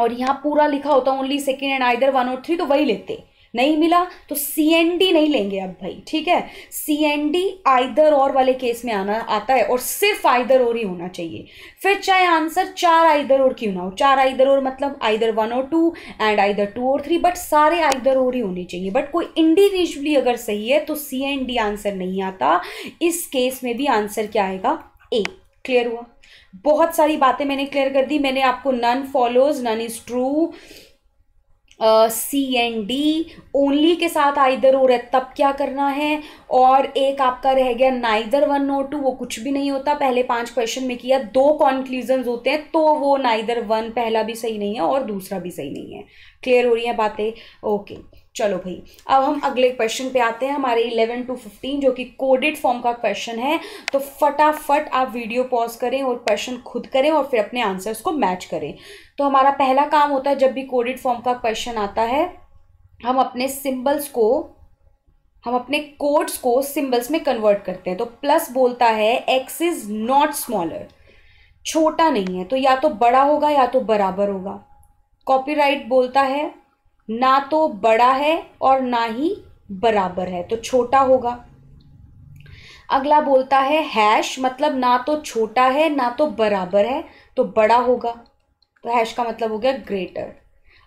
और यहाँ पूरा लिखा होता only second and either one or three तो वही लेते नहीं मिला तो सी एन डी नहीं लेंगे अब भाई ठीक है सी एन डी आइदर और वाले केस में आना आता है और सिर्फ आइदर और ही होना चाहिए फिर चाहे आंसर चार आइदर और क्यों ना हो चार आइदर और मतलब आइदर वन और two and either two or three but सारे आइदर और ही होने चाहिए बट कोई इंडिविजुअली अगर सही है तो सी एन डी आंसर नहीं आता इस केस में भी आंसर क्या आएगा ए क्लियर हुआ बहुत सारी बातें मैंने क्लियर कर दी मैंने आपको none follows none is true C and D only के साथ आइदर हो रहा है तब क्या करना है और एक आपका रह गया नाइदर वन और टू वो कुछ भी नहीं होता पहले पांच क्वेश्चन में किया दो कॉन्क्लूजन होते हैं तो वो नाइदर वन पहला भी सही नहीं है और दूसरा भी सही नहीं है क्लियर हो रही है बातें ओके okay. चलो भाई अब हम अगले क्वेश्चन पे आते हैं हमारे 11 टू 15 जो कि कोडेड फॉर्म का क्वेश्चन है तो फटाफट आप वीडियो पॉज करें और क्वेश्चन खुद करें और फिर अपने आंसर्स को मैच करें तो हमारा पहला काम होता है जब भी कोडेड फॉर्म का क्वेश्चन आता है हम अपने सिम्बल्स को हम अपने कोड्स को सिम्बल्स में कन्वर्ट करते हैं तो प्लस बोलता है एक्स इज़ नॉट स्मॉलर छोटा नहीं है तो या तो बड़ा होगा या तो बराबर होगा कॉपीराइट बोलता है ना तो बड़ा है और ना ही बराबर है तो छोटा होगा अगला बोलता है हैश मतलब ना तो छोटा है ना तो बराबर है तो बड़ा होगा तो हैश का मतलब हो गया ग्रेटर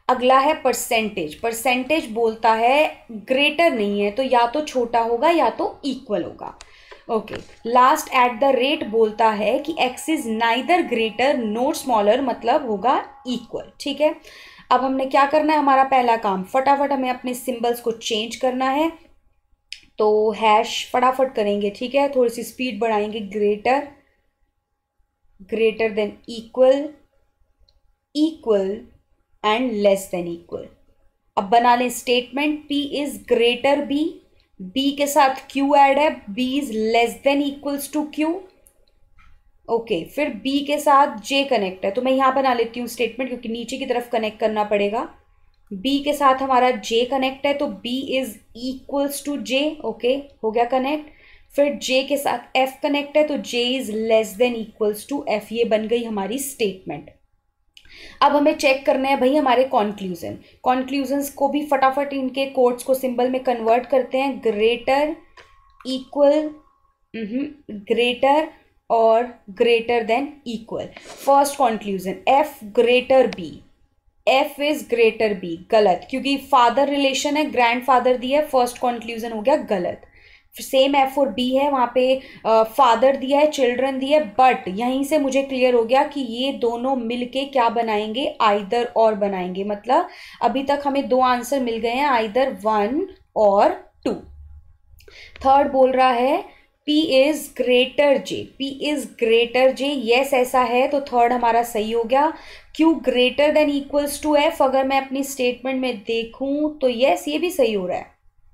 अगला है परसेंटेज परसेंटेज बोलता है ग्रेटर नहीं है तो या तो छोटा होगा या तो इक्वल होगा okay last at the rate बोलता है कि X is neither greater not smaller मतलब होगा इक्वल ठीक है अब हमने क्या करना है हमारा पहला काम फटाफट हमें अपने सिम्बल्स को चेंज करना है तो हैश फटाफट करेंगे ठीक है थोड़ी सी स्पीड बढ़ाएंगे greater greater than equal equal and less than equal अब बना लें statement P is greater B B के साथ क्यू ऐड है B is less than equals to Q okay okay, फिर बी के साथ जे कनेक्ट है तो मैं यहाँ बना लेती हूँ स्टेटमेंट क्योंकि नीचे की तरफ कनेक्ट करना पड़ेगा बी के साथ हमारा जे कनेक्ट है तो B is equals to J okay हो गया कनेक्ट फिर जे के साथ एफ कनेक्ट है तो J is less than equals to F ये बन गई हमारी स्टेटमेंट अब हमें चेक करना है भाई हमारे कॉन्क्लूजन कॉन्क्लूजन्स को भी फटाफट इनके कोड्स को सिंबल में कन्वर्ट करते हैं greater equal greater or greater than equal first conclusion f greater b F is greater B गलत क्योंकि फादर रिलेशन है ग्रैंड फादर hai है फर्स्ट कॉन्क्लूजन हो गया गलत सेम एफ और बी है वहाँ पे फादर दिया है चिल्ड्रन दिया है बट यहीं से मुझे क्लियर हो गया कि ये दोनों मिलके क्या बनाएंगे आइदर और बनाएंगे मतलब अभी तक हमें दो आंसर मिल गए हैं आइदर वन और टू थर्ड बोल रहा है P is greater J P is greater J yes ऐसा है तो थर्ड हमारा सही हो गया Q greater than equals to F अगर मैं अपनी स्टेटमेंट में देखूं तो यस ये भी सही हो रहा है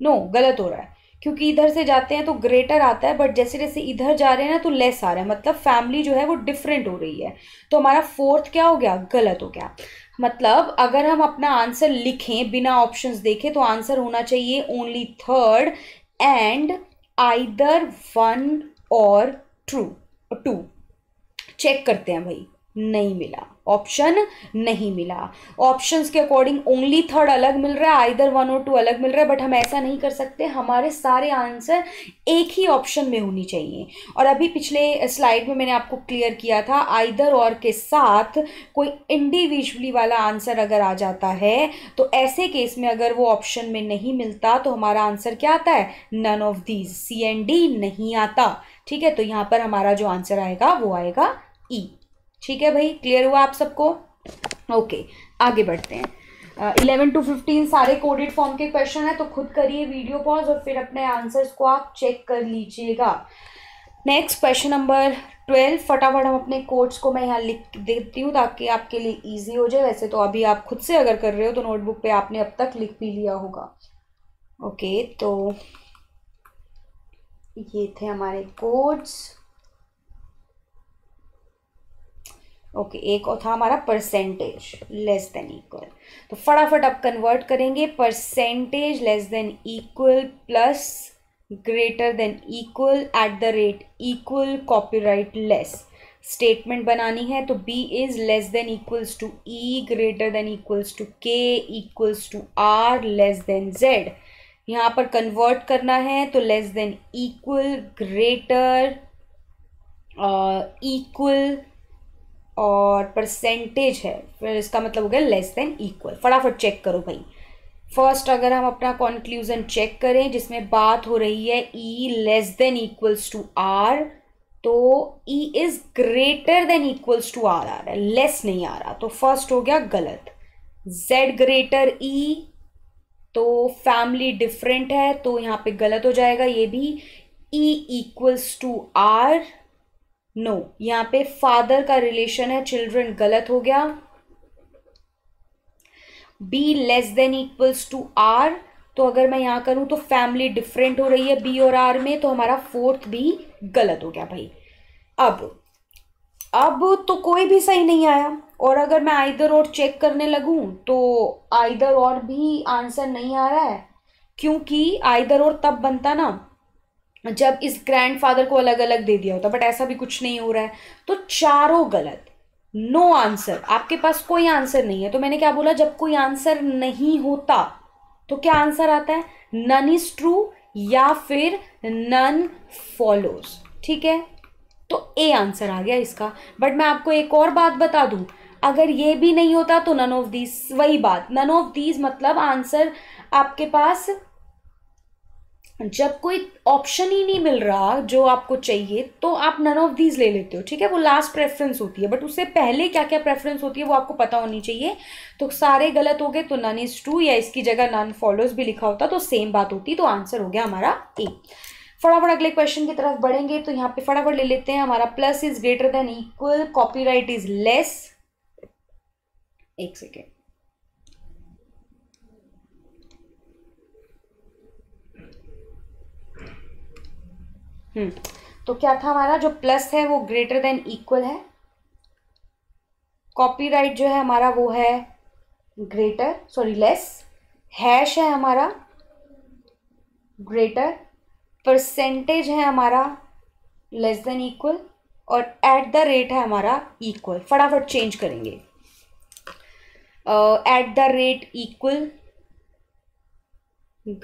नो no, गलत हो रहा है क्योंकि इधर से जाते हैं तो ग्रेटर आता है बट जैसे जैसे इधर जा रहे हैं ना तो लेस आ रहा है मतलब फैमिली जो है वो डिफरेंट हो रही है तो हमारा फोर्थ क्या हो गया गलत हो गया मतलब अगर हम अपना आंसर लिखें बिना ऑप्शंस देखें तो आंसर होना चाहिए only third and either one और ट्रू टू चेक करते हैं भाई नहीं मिला ऑप्शन नहीं मिला ऑप्शंस के अकॉर्डिंग ओनली थर्ड अलग मिल रहा है आइदर वन और टू अलग मिल रहा है बट हम ऐसा नहीं कर सकते हमारे सारे आंसर एक ही ऑप्शन में होनी चाहिए और अभी पिछले स्लाइड में मैंने आपको क्लियर किया था आइदर और के साथ कोई इंडिविजुअली वाला आंसर अगर आ जाता है तो ऐसे केस में अगर वो ऑप्शन में नहीं मिलता तो हमारा आंसर क्या आता है none of these C and D नहीं आता ठीक है तो यहाँ पर हमारा जो आंसर आएगा वो आएगा ई e. ठीक है भाई क्लियर हुआ आप सबको ओके आगे बढ़ते हैं इलेवन टू फिफ्टीन सारे कोडेड फॉर्म के क्वेश्चन है तो खुद करिए वीडियो पॉज और फिर अपने आंसर्स को आप चेक कर लीजिएगा नेक्स्ट क्वेश्चन नंबर ट्वेल्व फटाफट हम अपने कोड्स को मैं यहाँ लिख देती हूँ ताकि आपके लिए इजी हो जाए वैसे तो अभी आप खुद से अगर कर रहे हो तो नोटबुक पे आपने अब तक लिख भी लिया होगा ओके तो ये थे हमारे कोड्स ओके एक और था हमारा परसेंटेज लेस देन इक्वल तो फटाफट आप कन्वर्ट करेंगे percentage less than equal plus greater than equal at the rate equal copyright less statement बनानी है तो B is less than equals to E greater than equals to K equals to R less than Z यहाँ पर convert करना है तो less than equal greater equal और percentage है फिर इसका मतलब हो गया लेस देन इक्वल फटाफट चेक करो भाई फर्स्ट अगर हम अपना कॉन्क्लूजन चेक करें जिसमें बात हो रही है E less than equals to R तो E is greater than equals to R आ रहा है लेस नहीं आ रहा तो फर्स्ट हो गया गलत जेड ग्रेटर ई तो फैमिली डिफरेंट है तो यहाँ पे गलत हो जाएगा ये भी E equals to R no no. यहाँ पे फादर का रिलेशन है चिल्ड्रन गलत हो गया B less than equals to R तो अगर मैं यहाँ करूँ तो फैमिली डिफरेंट हो रही है बी और आर में तो हमारा फोर्थ भी गलत हो गया भाई अब अब तो कोई भी सही नहीं आया और अगर मैं आइधर और चेक करने लगूँ तो आइधर और भी आंसर नहीं आ रहा है क्योंकि आइदर और तब बनता ना जब इस ग्रैंडफादर को अलग अलग दे दिया होता बट ऐसा भी कुछ नहीं हो रहा है तो चारों गलत नो no आंसर आपके पास कोई आंसर नहीं है तो मैंने क्या बोला जब कोई आंसर नहीं होता तो क्या आंसर आता है नन इज ट्रू या फिर नन फॉलोज ठीक है तो ए आंसर आ गया इसका बट मैं आपको एक और बात बता दूं अगर ये भी नहीं होता तो नन ऑफ दीज वही बात नन ऑफ दीज मतलब आंसर आपके पास जब कोई ऑप्शन ही नहीं मिल रहा जो आपको चाहिए तो आप नन ऑफ दीज ले लेते हो ठीक है वो लास्ट प्रेफरेंस होती है बट उससे पहले क्या क्या प्रेफरेंस होती है वो आपको पता होनी चाहिए तो सारे गलत हो गए तो नन इज ट्रू या इसकी जगह नन फॉलोअर्स भी लिखा होता तो सेम बात होती तो आंसर हो गया हमारा ए फटाफट अगले क्वेश्चन की तरफ बढ़ेंगे तो यहाँ पे फटाफट ले लेते हैं हमारा plus is greater than equal copyright is less एक सेकेंड हम्म। तो क्या था हमारा जो प्लस है वो ग्रेटर देन इक्वल है कॉपीराइट जो है हमारा वो है ग्रेटर सॉरी लेस हैश है हमारा ग्रेटर परसेंटेज है हमारा लेस देन इक्वल और एट द रेट है हमारा इक्वल फटाफट चेंज करेंगे at the rate equal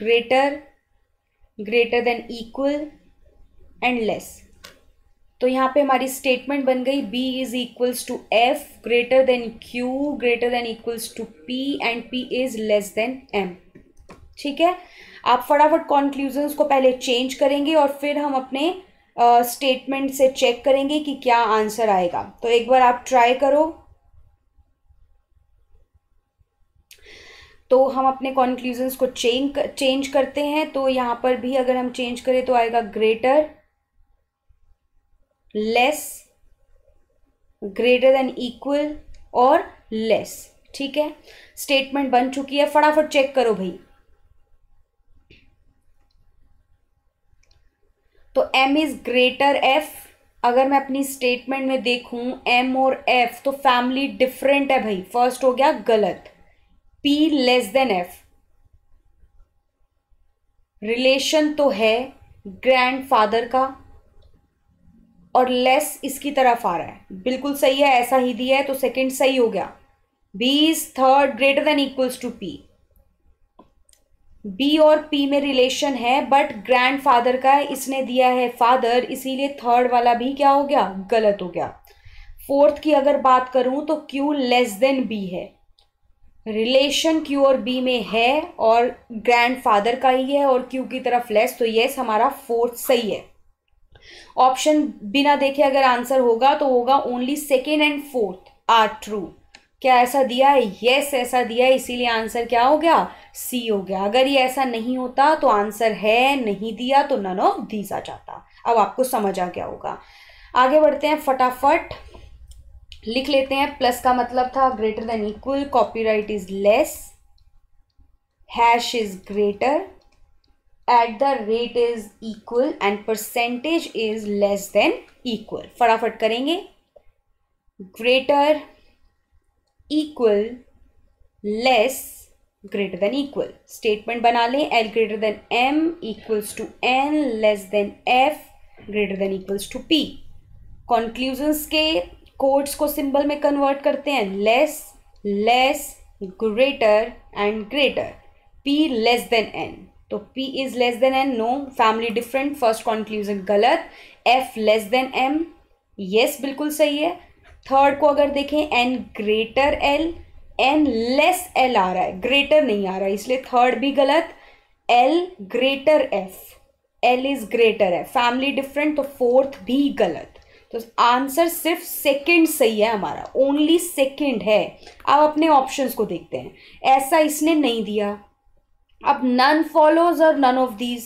greater greater than equal and less तो यहाँ पे हमारी स्टेटमेंट बन गई b is equals to F greater than q greater than equals to p and p is less than m ठीक है आप फटाफट कॉन्क्लूजन्स को पहले चेंज करेंगे और फिर हम अपने स्टेटमेंट uh, से चेक करेंगे कि क्या आंसर आएगा तो एक बार आप ट्राई करो तो हम अपने कॉन्क्लूजन्स को चेंज चेंज करते हैं तो यहाँ पर भी अगर हम चेंज करें तो आएगा greater less greater than equal और लेस ठीक है स्टेटमेंट बन चुकी है फटाफट चेक करो भाई तो एम इज ग्रेटर एफ अगर मैं अपनी स्टेटमेंट में देखूं एम और एफ तो फैमिली डिफरेंट है भाई फर्स्ट हो गया गलत P less than F relation तो है ग्रैंडफादर का और लेस इसकी तरफ आ रहा है बिल्कुल सही है ऐसा ही दिया है तो सेकंड सही हो गया B is third greater than equals to P B और पी में रिलेशन है बट ग्रैंड फादर का इसने दिया है फादर इसीलिए थर्ड वाला भी क्या हो गया गलत हो गया फोर्थ की अगर बात करूं तो क्यू लेस देन बी है रिलेशन क्यू और बी में है और ग्रैंड फादर का ही है और क्यू की तरफ लेस तो येस हमारा फोर्थ सही है ऑप्शन बिना देखे अगर आंसर होगा तो होगा only second and fourth are true क्या ऐसा दिया है यस yes, ऐसा दिया है इसीलिए आंसर क्या हो गया सी हो गया अगर ये ऐसा नहीं होता तो आंसर है नहीं दिया तो नन ऑफ दी आ जाता अब आपको समझ आ गया होगा आगे बढ़ते हैं फटाफट लिख लेते हैं प्लस का मतलब था greater than equal copyright is less hash is greater at the rate is equal and percentage is less than equal फटाफट करेंगे greater equal less greater than equal statement बना लें L greater than M equals to N less than F greater than equals to P conclusions के codes को symbol में convert करते हैं less less greater and greater P less than N तो P is less than N no family different first conclusion गलत F less than M yes बिल्कुल सही है थर्ड को अगर देखें N greater L N less L आ रहा है ग्रेटर नहीं आ रहा है इसलिए थर्ड भी गलत L greater F L is greater है फैमिली डिफरेंट तो फोर्थ भी गलत तो आंसर सिर्फ सेकंड सही है हमारा ओनली सेकंड है अब अपने ऑप्शंस को देखते हैं ऐसा इसने नहीं दिया अब नन फॉलोज और none of these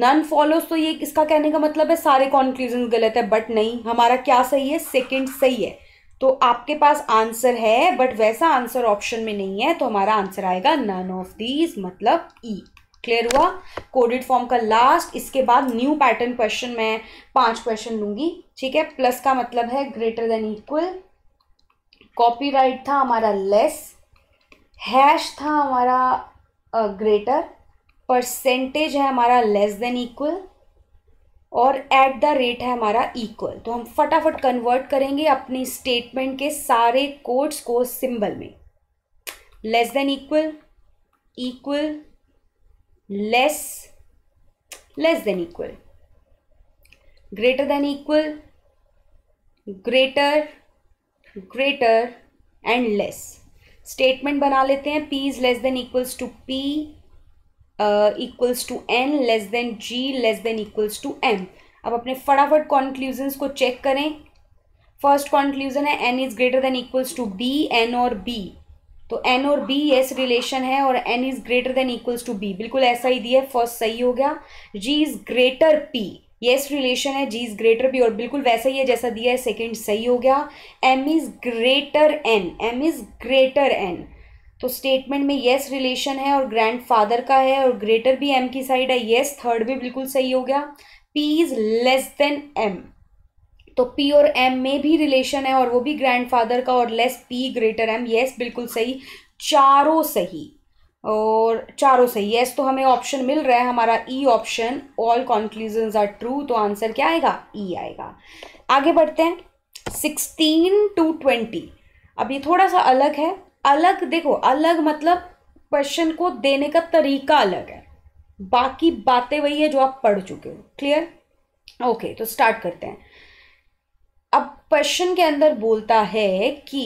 none follows तो ये इसका कहने का मतलब है सारे कॉन्क्लूजन गलत है बट नहीं हमारा क्या सही है सेकेंड सही है तो आपके पास आंसर है बट वैसा आंसर ऑप्शन में नहीं है तो हमारा आंसर आएगा नन ऑफ दीज मतलब ई e. क्लियर हुआ कोडेड फॉर्म का लास्ट इसके बाद न्यू पैटर्न क्वेश्चन मैं पांच क्वेश्चन लूंगी ठीक है प्लस का मतलब है ग्रेटर देन इक्वल कॉपीराइट था हमारा लेस हैश था हमारा ग्रेटर परसेंटेज है हमारा लेस देन इक्वल और एट द रेट है हमारा इक्वल तो हम फटाफट कन्वर्ट करेंगे अपनी स्टेटमेंट के सारे कोड्स को सिंबल में less than equal equal less less than equal greater than equal greater greater and less statement बना लेते हैं P is less than equals to P equals to N less than G less than equals to M अब अपने फटाफट conclusions को check करें first conclusion है N is greater than equals to B N और बी तो N और B yes relation है और N is greater than equals to B बिल्कुल ऐसा ही दिया फर्स्ट सही हो गया G is greater P yes relation है जी इज़ ग्रेटर बी और बिल्कुल वैसा ही है जैसा दिया है सेकेंड सही हो गया M is greater N M is greater N तो स्टेटमेंट में येस रिलेशन है और ग्रैंड फादर का है और ग्रेटर भी एम की साइड है येस थर्ड भी बिल्कुल सही हो गया P is less than M तो पी और एम में भी रिलेशन है और वो भी ग्रैंड फादर का और less P greater M yes बिल्कुल सही चारों सही और चारों सही यस तो हमें ऑप्शन मिल रहा है हमारा E option all conclusion are true तो आंसर क्या आएगा ई e आएगा आगे बढ़ते हैं सिक्सटीन टू ट्वेंटी अब ये थोड़ा सा अलग है अलग देखो अलग मतलब क्वेश्चन को देने का तरीका अलग है बाकी बातें वही है जो आप पढ़ चुके हो क्लियर ओके तो स्टार्ट करते हैं अब क्वेश्चन के अंदर बोलता है कि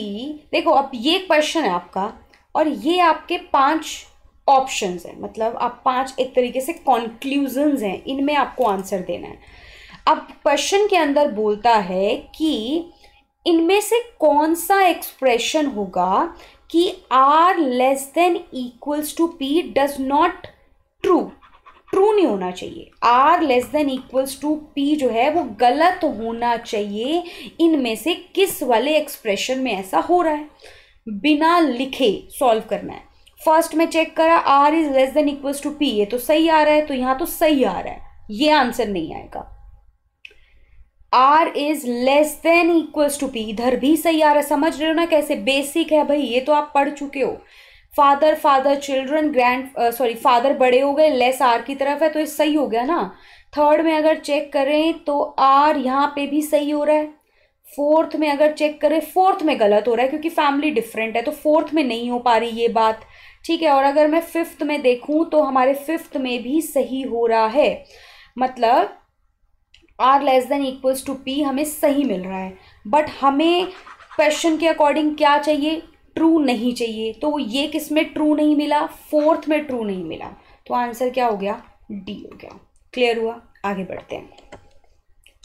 देखो अब ये क्वेश्चन है आपका और ये आपके पांच ऑप्शंस हैं मतलब आप पांच एक तरीके से कॉन्क्लूजन्स हैं इनमें आपको आंसर देना है अब क्वेश्चन के अंदर बोलता है कि इनमें से कौन सा एक्सप्रेशन होगा कि R less than equals to P does not true true नहीं होना चाहिए R less than equals to P जो है वो गलत होना चाहिए इनमें से किस वाले एक्सप्रेशन में ऐसा हो रहा है बिना लिखे सॉल्व करना है फर्स्ट में चेक करा R is less than equals to P ये तो सही आ रहा है तो यहां तो सही आ रहा है ये आंसर नहीं आएगा R is less than equals to P इधर भी सही आ रहा है समझ रहे हो ना कैसे बेसिक है भाई ये तो आप पढ़ चुके हो father father children grand sorry father बड़े हो गए लेस आर की तरफ है तो ये सही हो गया ना थर्ड में अगर चेक करें तो आर यहाँ पे भी सही हो रहा है फोर्थ में अगर चेक करें फोर्थ में गलत हो रहा है क्योंकि फैमिली डिफरेंट है तो फोर्थ में नहीं हो पा रही ये बात ठीक है और अगर मैं फिफ्थ में देखूँ तो हमारे फिफ्थ में भी सही हो रहा है मतलब R less than equals to P हमें सही मिल रहा है बट हमें क्वेश्चन के अकॉर्डिंग क्या चाहिए ट्रू नहीं चाहिए तो ये किस में ट्रू नहीं मिला फोर्थ में ट्रू नहीं मिला तो आंसर क्या हो गया डी हो गया क्लियर हुआ आगे बढ़ते हैं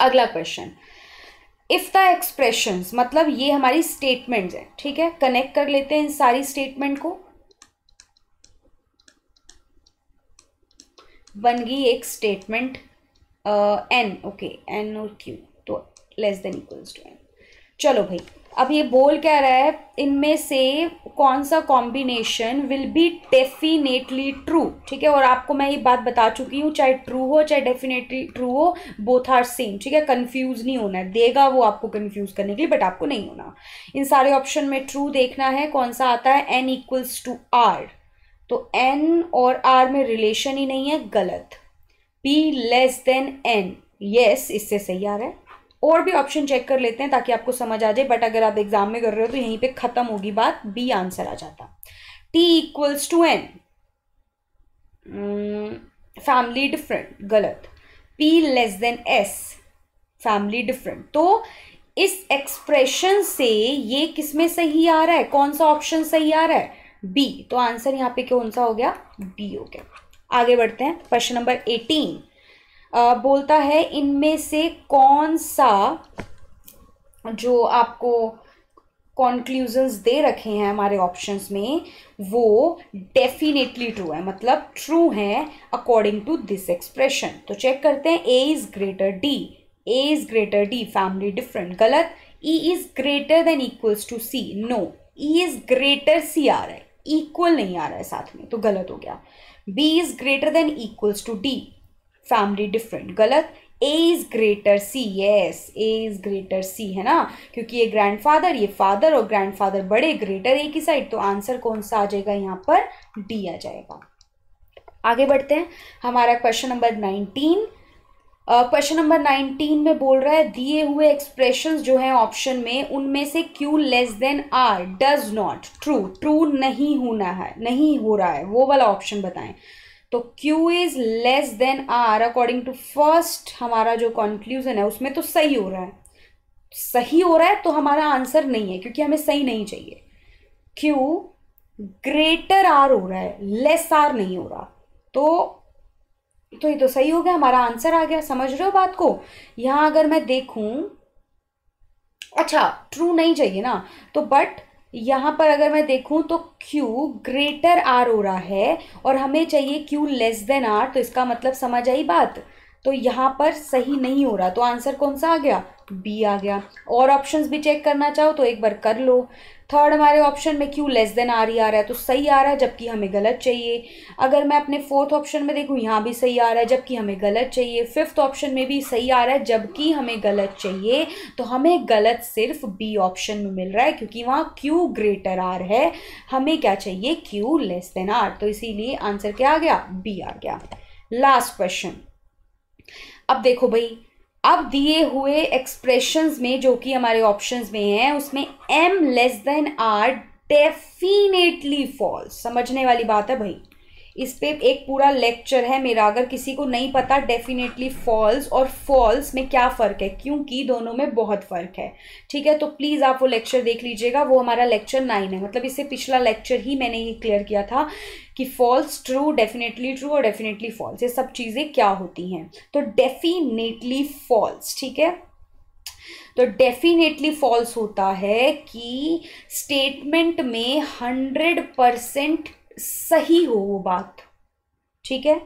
अगला क्वेश्चन इफ़ द एक्सप्रेशंस मतलब ये हमारी स्टेटमेंट्स हैं ठीक है कनेक्ट कर लेते हैं इन सारी स्टेटमेंट को बन गई एक स्टेटमेंट एन ओके एन और क्यू तो less than equals to N चलो भाई अब ये बोल क्या रहा है इनमें से कौन सा combination will be definitely true ठीक है और आपको मैं ये बात बता चुकी हूँ चाहे ट्रू हो चाहे डेफिनेटली ट्रू हो बोथ आर सेम ठीक है कन्फ्यूज नहीं होना है देगा वो आपको कन्फ्यूज करने के लिए बट आपको नहीं होना इन सारे ऑप्शन में ट्रू देखना है कौन सा आता है एन इक्वल्स टू आर तो एन और आर में रिलेशन ही नहीं है गलत P less than N yes इससे सही आ रहा है और भी ऑप्शन चेक कर लेते हैं ताकि आपको समझ आ जाए बट अगर आप एग्जाम में कर रहे हो तो यहीं पे खत्म होगी बात बी आंसर आ जाता T equals to N family different गलत P less than S family different तो इस एक्सप्रेशन से ये किस में सही आ रहा है कौन सा ऑप्शन सही आ रहा है बी तो आंसर यहाँ पे कौन सा हो गया बी हो गया आगे बढ़ते हैं क्वेश्चन नंबर एटीन बोलता है इनमें से कौन सा जो आपको कॉन्क्लूजन्स दे रखे हैं हमारे ऑप्शंस में वो डेफिनेटली ट्रू है मतलब ट्रू है अकॉर्डिंग टू दिस एक्सप्रेशन तो चेक करते हैं A is greater D A is greater D family different गलत E is greater than equals to C no E is greater C आ रहा है इक्वल नहीं आ रहा है साथ में तो गलत हो गया B is greater than equals to D family different गलत A is greater C yes A is greater C है ना क्योंकि ये ग्रैंड फादर ये फादर और ग्रैंड फादर बड़े ग्रेटर ए की साइड तो आंसर कौन सा आ जाएगा यहाँ पर डी आ जाएगा आगे बढ़ते हैं हमारा question number nineteen question number nineteen में बोल रहा है दिए हुए एक्सप्रेशन जो हैं ऑप्शन में उनमें से Q less than R does not true true नहीं होना है नहीं हो रहा है वो वाला ऑप्शन बताएं तो Q is less than R according to first हमारा जो कंक्लूजन है उसमें तो सही हो रहा है सही हो रहा है तो हमारा आंसर नहीं है क्योंकि हमें सही नहीं चाहिए Q ग्रेटर आर हो रहा है लेस आर नहीं हो रहा तो तो ये तो सही हो गया हमारा आंसर आ गया समझ रहे हो बात को यहाँ अगर मैं देखूं अच्छा ट्रू नहीं चाहिए ना तो बट यहाँ पर अगर मैं देखूँ तो Q ग्रेटर आर हो रहा है और हमें चाहिए Q लेस देन आर तो इसका मतलब समझ आई बात तो यहाँ पर सही नहीं हो रहा तो आंसर कौन सा आ गया बी आ गया और ऑप्शंस भी चेक करना चाहो तो एक बार कर लो थर्ड हमारे ऑप्शन में क्यू लेस देन आर ही आ रहा है तो सही आ रहा है जबकि हमें गलत चाहिए अगर मैं अपने फोर्थ ऑप्शन में देखूँ यहाँ भी सही आ रहा है जबकि हमें गलत चाहिए फिफ्थ ऑप्शन में भी सही आ रहा है जबकि हमें गलत चाहिए तो हमें गलत सिर्फ बी ऑप्शन में मिल रहा है क्योंकि वहाँ क्यू ग्रेटर आर है हमें क्या चाहिए क्यू लेस देन आर तो इसीलिए आंसर क्या आ गया बी आ गया लास्ट क्वेश्चन अब देखो भाई अब दिए हुए एक्सप्रेशंस में जो कि हमारे ऑप्शंस में हैं उसमें M less than R definitely false समझने वाली बात है भाई इस पर एक पूरा लेक्चर है मेरा अगर किसी को नहीं पता डेफिनेटली फॉल्स और फॉल्स में क्या फ़र्क है क्योंकि दोनों में बहुत फ़र्क है ठीक है तो प्लीज़ आप वो लेक्चर देख लीजिएगा वो हमारा लेक्चर नाइन है मतलब इससे पिछला लेक्चर ही मैंने ये क्लियर किया था कि फॉल्स ट्रू डेफिनेटली ट्रू और डेफिनेटली फॉल्स ये सब चीज़ें क्या होती हैं तो डेफिनेटली फॉल्स ठीक है तो डेफिनेटली फॉल्स होता है कि स्टेटमेंट में हंड्रेड परसेंट सही हो वो बात ठीक है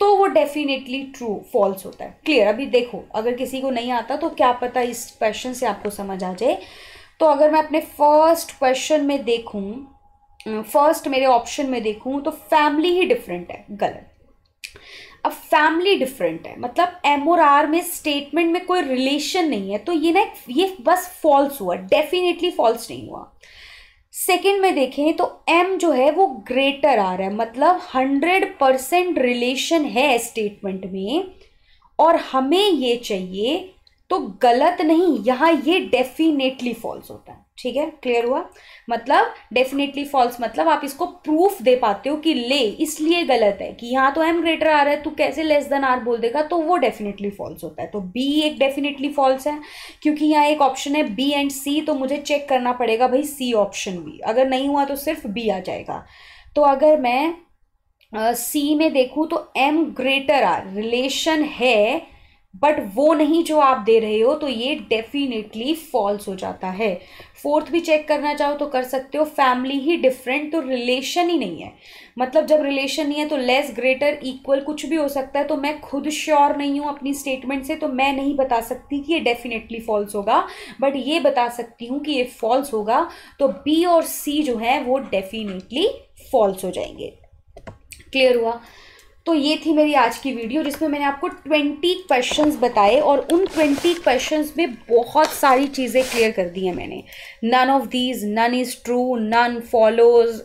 तो वो डेफिनेटली ट्रू फॉल्स होता है क्लियर अभी देखो अगर किसी को नहीं आता तो क्या पता इस क्वेश्चन से आपको समझ आ जाए तो अगर मैं अपने फर्स्ट क्वेश्चन में देखूं फर्स्ट मेरे ऑप्शन में देखूं तो फैमिली ही डिफरेंट है गलत अब फैमिली डिफरेंट है मतलब एम और आर में स्टेटमेंट में कोई रिलेशन नहीं है तो ये ना ये बस फॉल्स हुआ डेफिनेटली फॉल्स नहीं हुआ सेकेंड में देखें तो एम जो है वो ग्रेटर आ रहा है मतलब हंड्रेड परसेंट रिलेशन है स्टेटमेंट में और हमें ये चाहिए तो गलत नहीं यहाँ ये डेफिनेटली फॉल्स होता है ठीक है क्लियर हुआ मतलब डेफिनेटली फॉल्स मतलब आप इसको प्रूफ दे पाते हो कि ले इसलिए गलत है कि यहाँ तो एम ग्रेटर आ रहा है तू तो कैसे लेस देन आर बोल देगा तो वो डेफिनेटली फॉल्स होता है तो बी एक डेफिनेटली फॉल्स है क्योंकि यहाँ एक ऑप्शन है बी एंड सी तो मुझे चेक करना पड़ेगा भाई सी ऑप्शन भी अगर नहीं हुआ तो सिर्फ बी आ जाएगा तो अगर मैं सी uh, में देखूँ तो एम ग्रेटर आर रिलेशन है बट वो नहीं जो आप दे रहे हो तो ये डेफिनेटली फॉल्स हो जाता है फोर्थ भी चेक करना चाहो तो कर सकते हो फैमिली ही डिफरेंट तो रिलेशन ही नहीं है मतलब जब रिलेशन नहीं है तो लेस ग्रेटर इक्वल कुछ भी हो सकता है तो मैं खुद श्योर नहीं हूँ अपनी स्टेटमेंट से तो मैं नहीं बता सकती कि ये डेफिनेटली फॉल्स होगा बट ये बता सकती हूँ कि ये फॉल्स होगा तो बी और सी जो है वो डेफिनेटली फॉल्स हो जाएंगे क्लियर हुआ तो ये थी मेरी आज की वीडियो जिसमें मैंने आपको ट्वेंटी क्वेश्चंस बताए और उन ट्वेंटी क्वेश्चंस में बहुत सारी चीज़ें क्लियर कर दी हैं मैंने none of these none is true none follows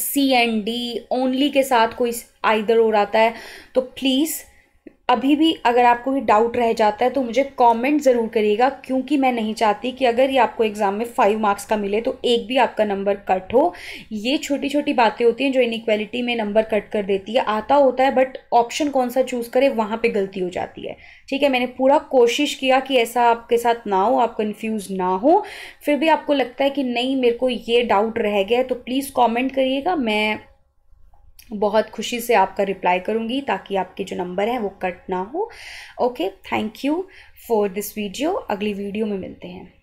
C and D only के साथ कोई आइदर हो रहा है तो प्लीज़ अभी भी अगर आपको भी डाउट रह जाता है तो मुझे कमेंट ज़रूर करिएगा क्योंकि मैं नहीं चाहती कि अगर ये आपको एग्ज़ाम में फ़ाइव मार्क्स का मिले तो एक भी आपका नंबर कट हो ये छोटी छोटी बातें होती हैं जो इन में नंबर कट कर देती है आता होता है बट ऑप्शन कौन सा चूज़ करे वहाँ पर गलती हो जाती है ठीक है मैंने पूरा कोशिश किया कि ऐसा आपके साथ ना हो आप कन्फ्यूज़ ना हो फिर भी आपको लगता है कि नहीं मेरे को ये डाउट रह गया तो प्लीज़ कॉमेंट करिएगा मैं बहुत खुशी से आपका रिप्लाई करूँगी ताकि आपके जो नंबर है वो कट ना हो okay thank you for this video अगली वीडियो में मिलते हैं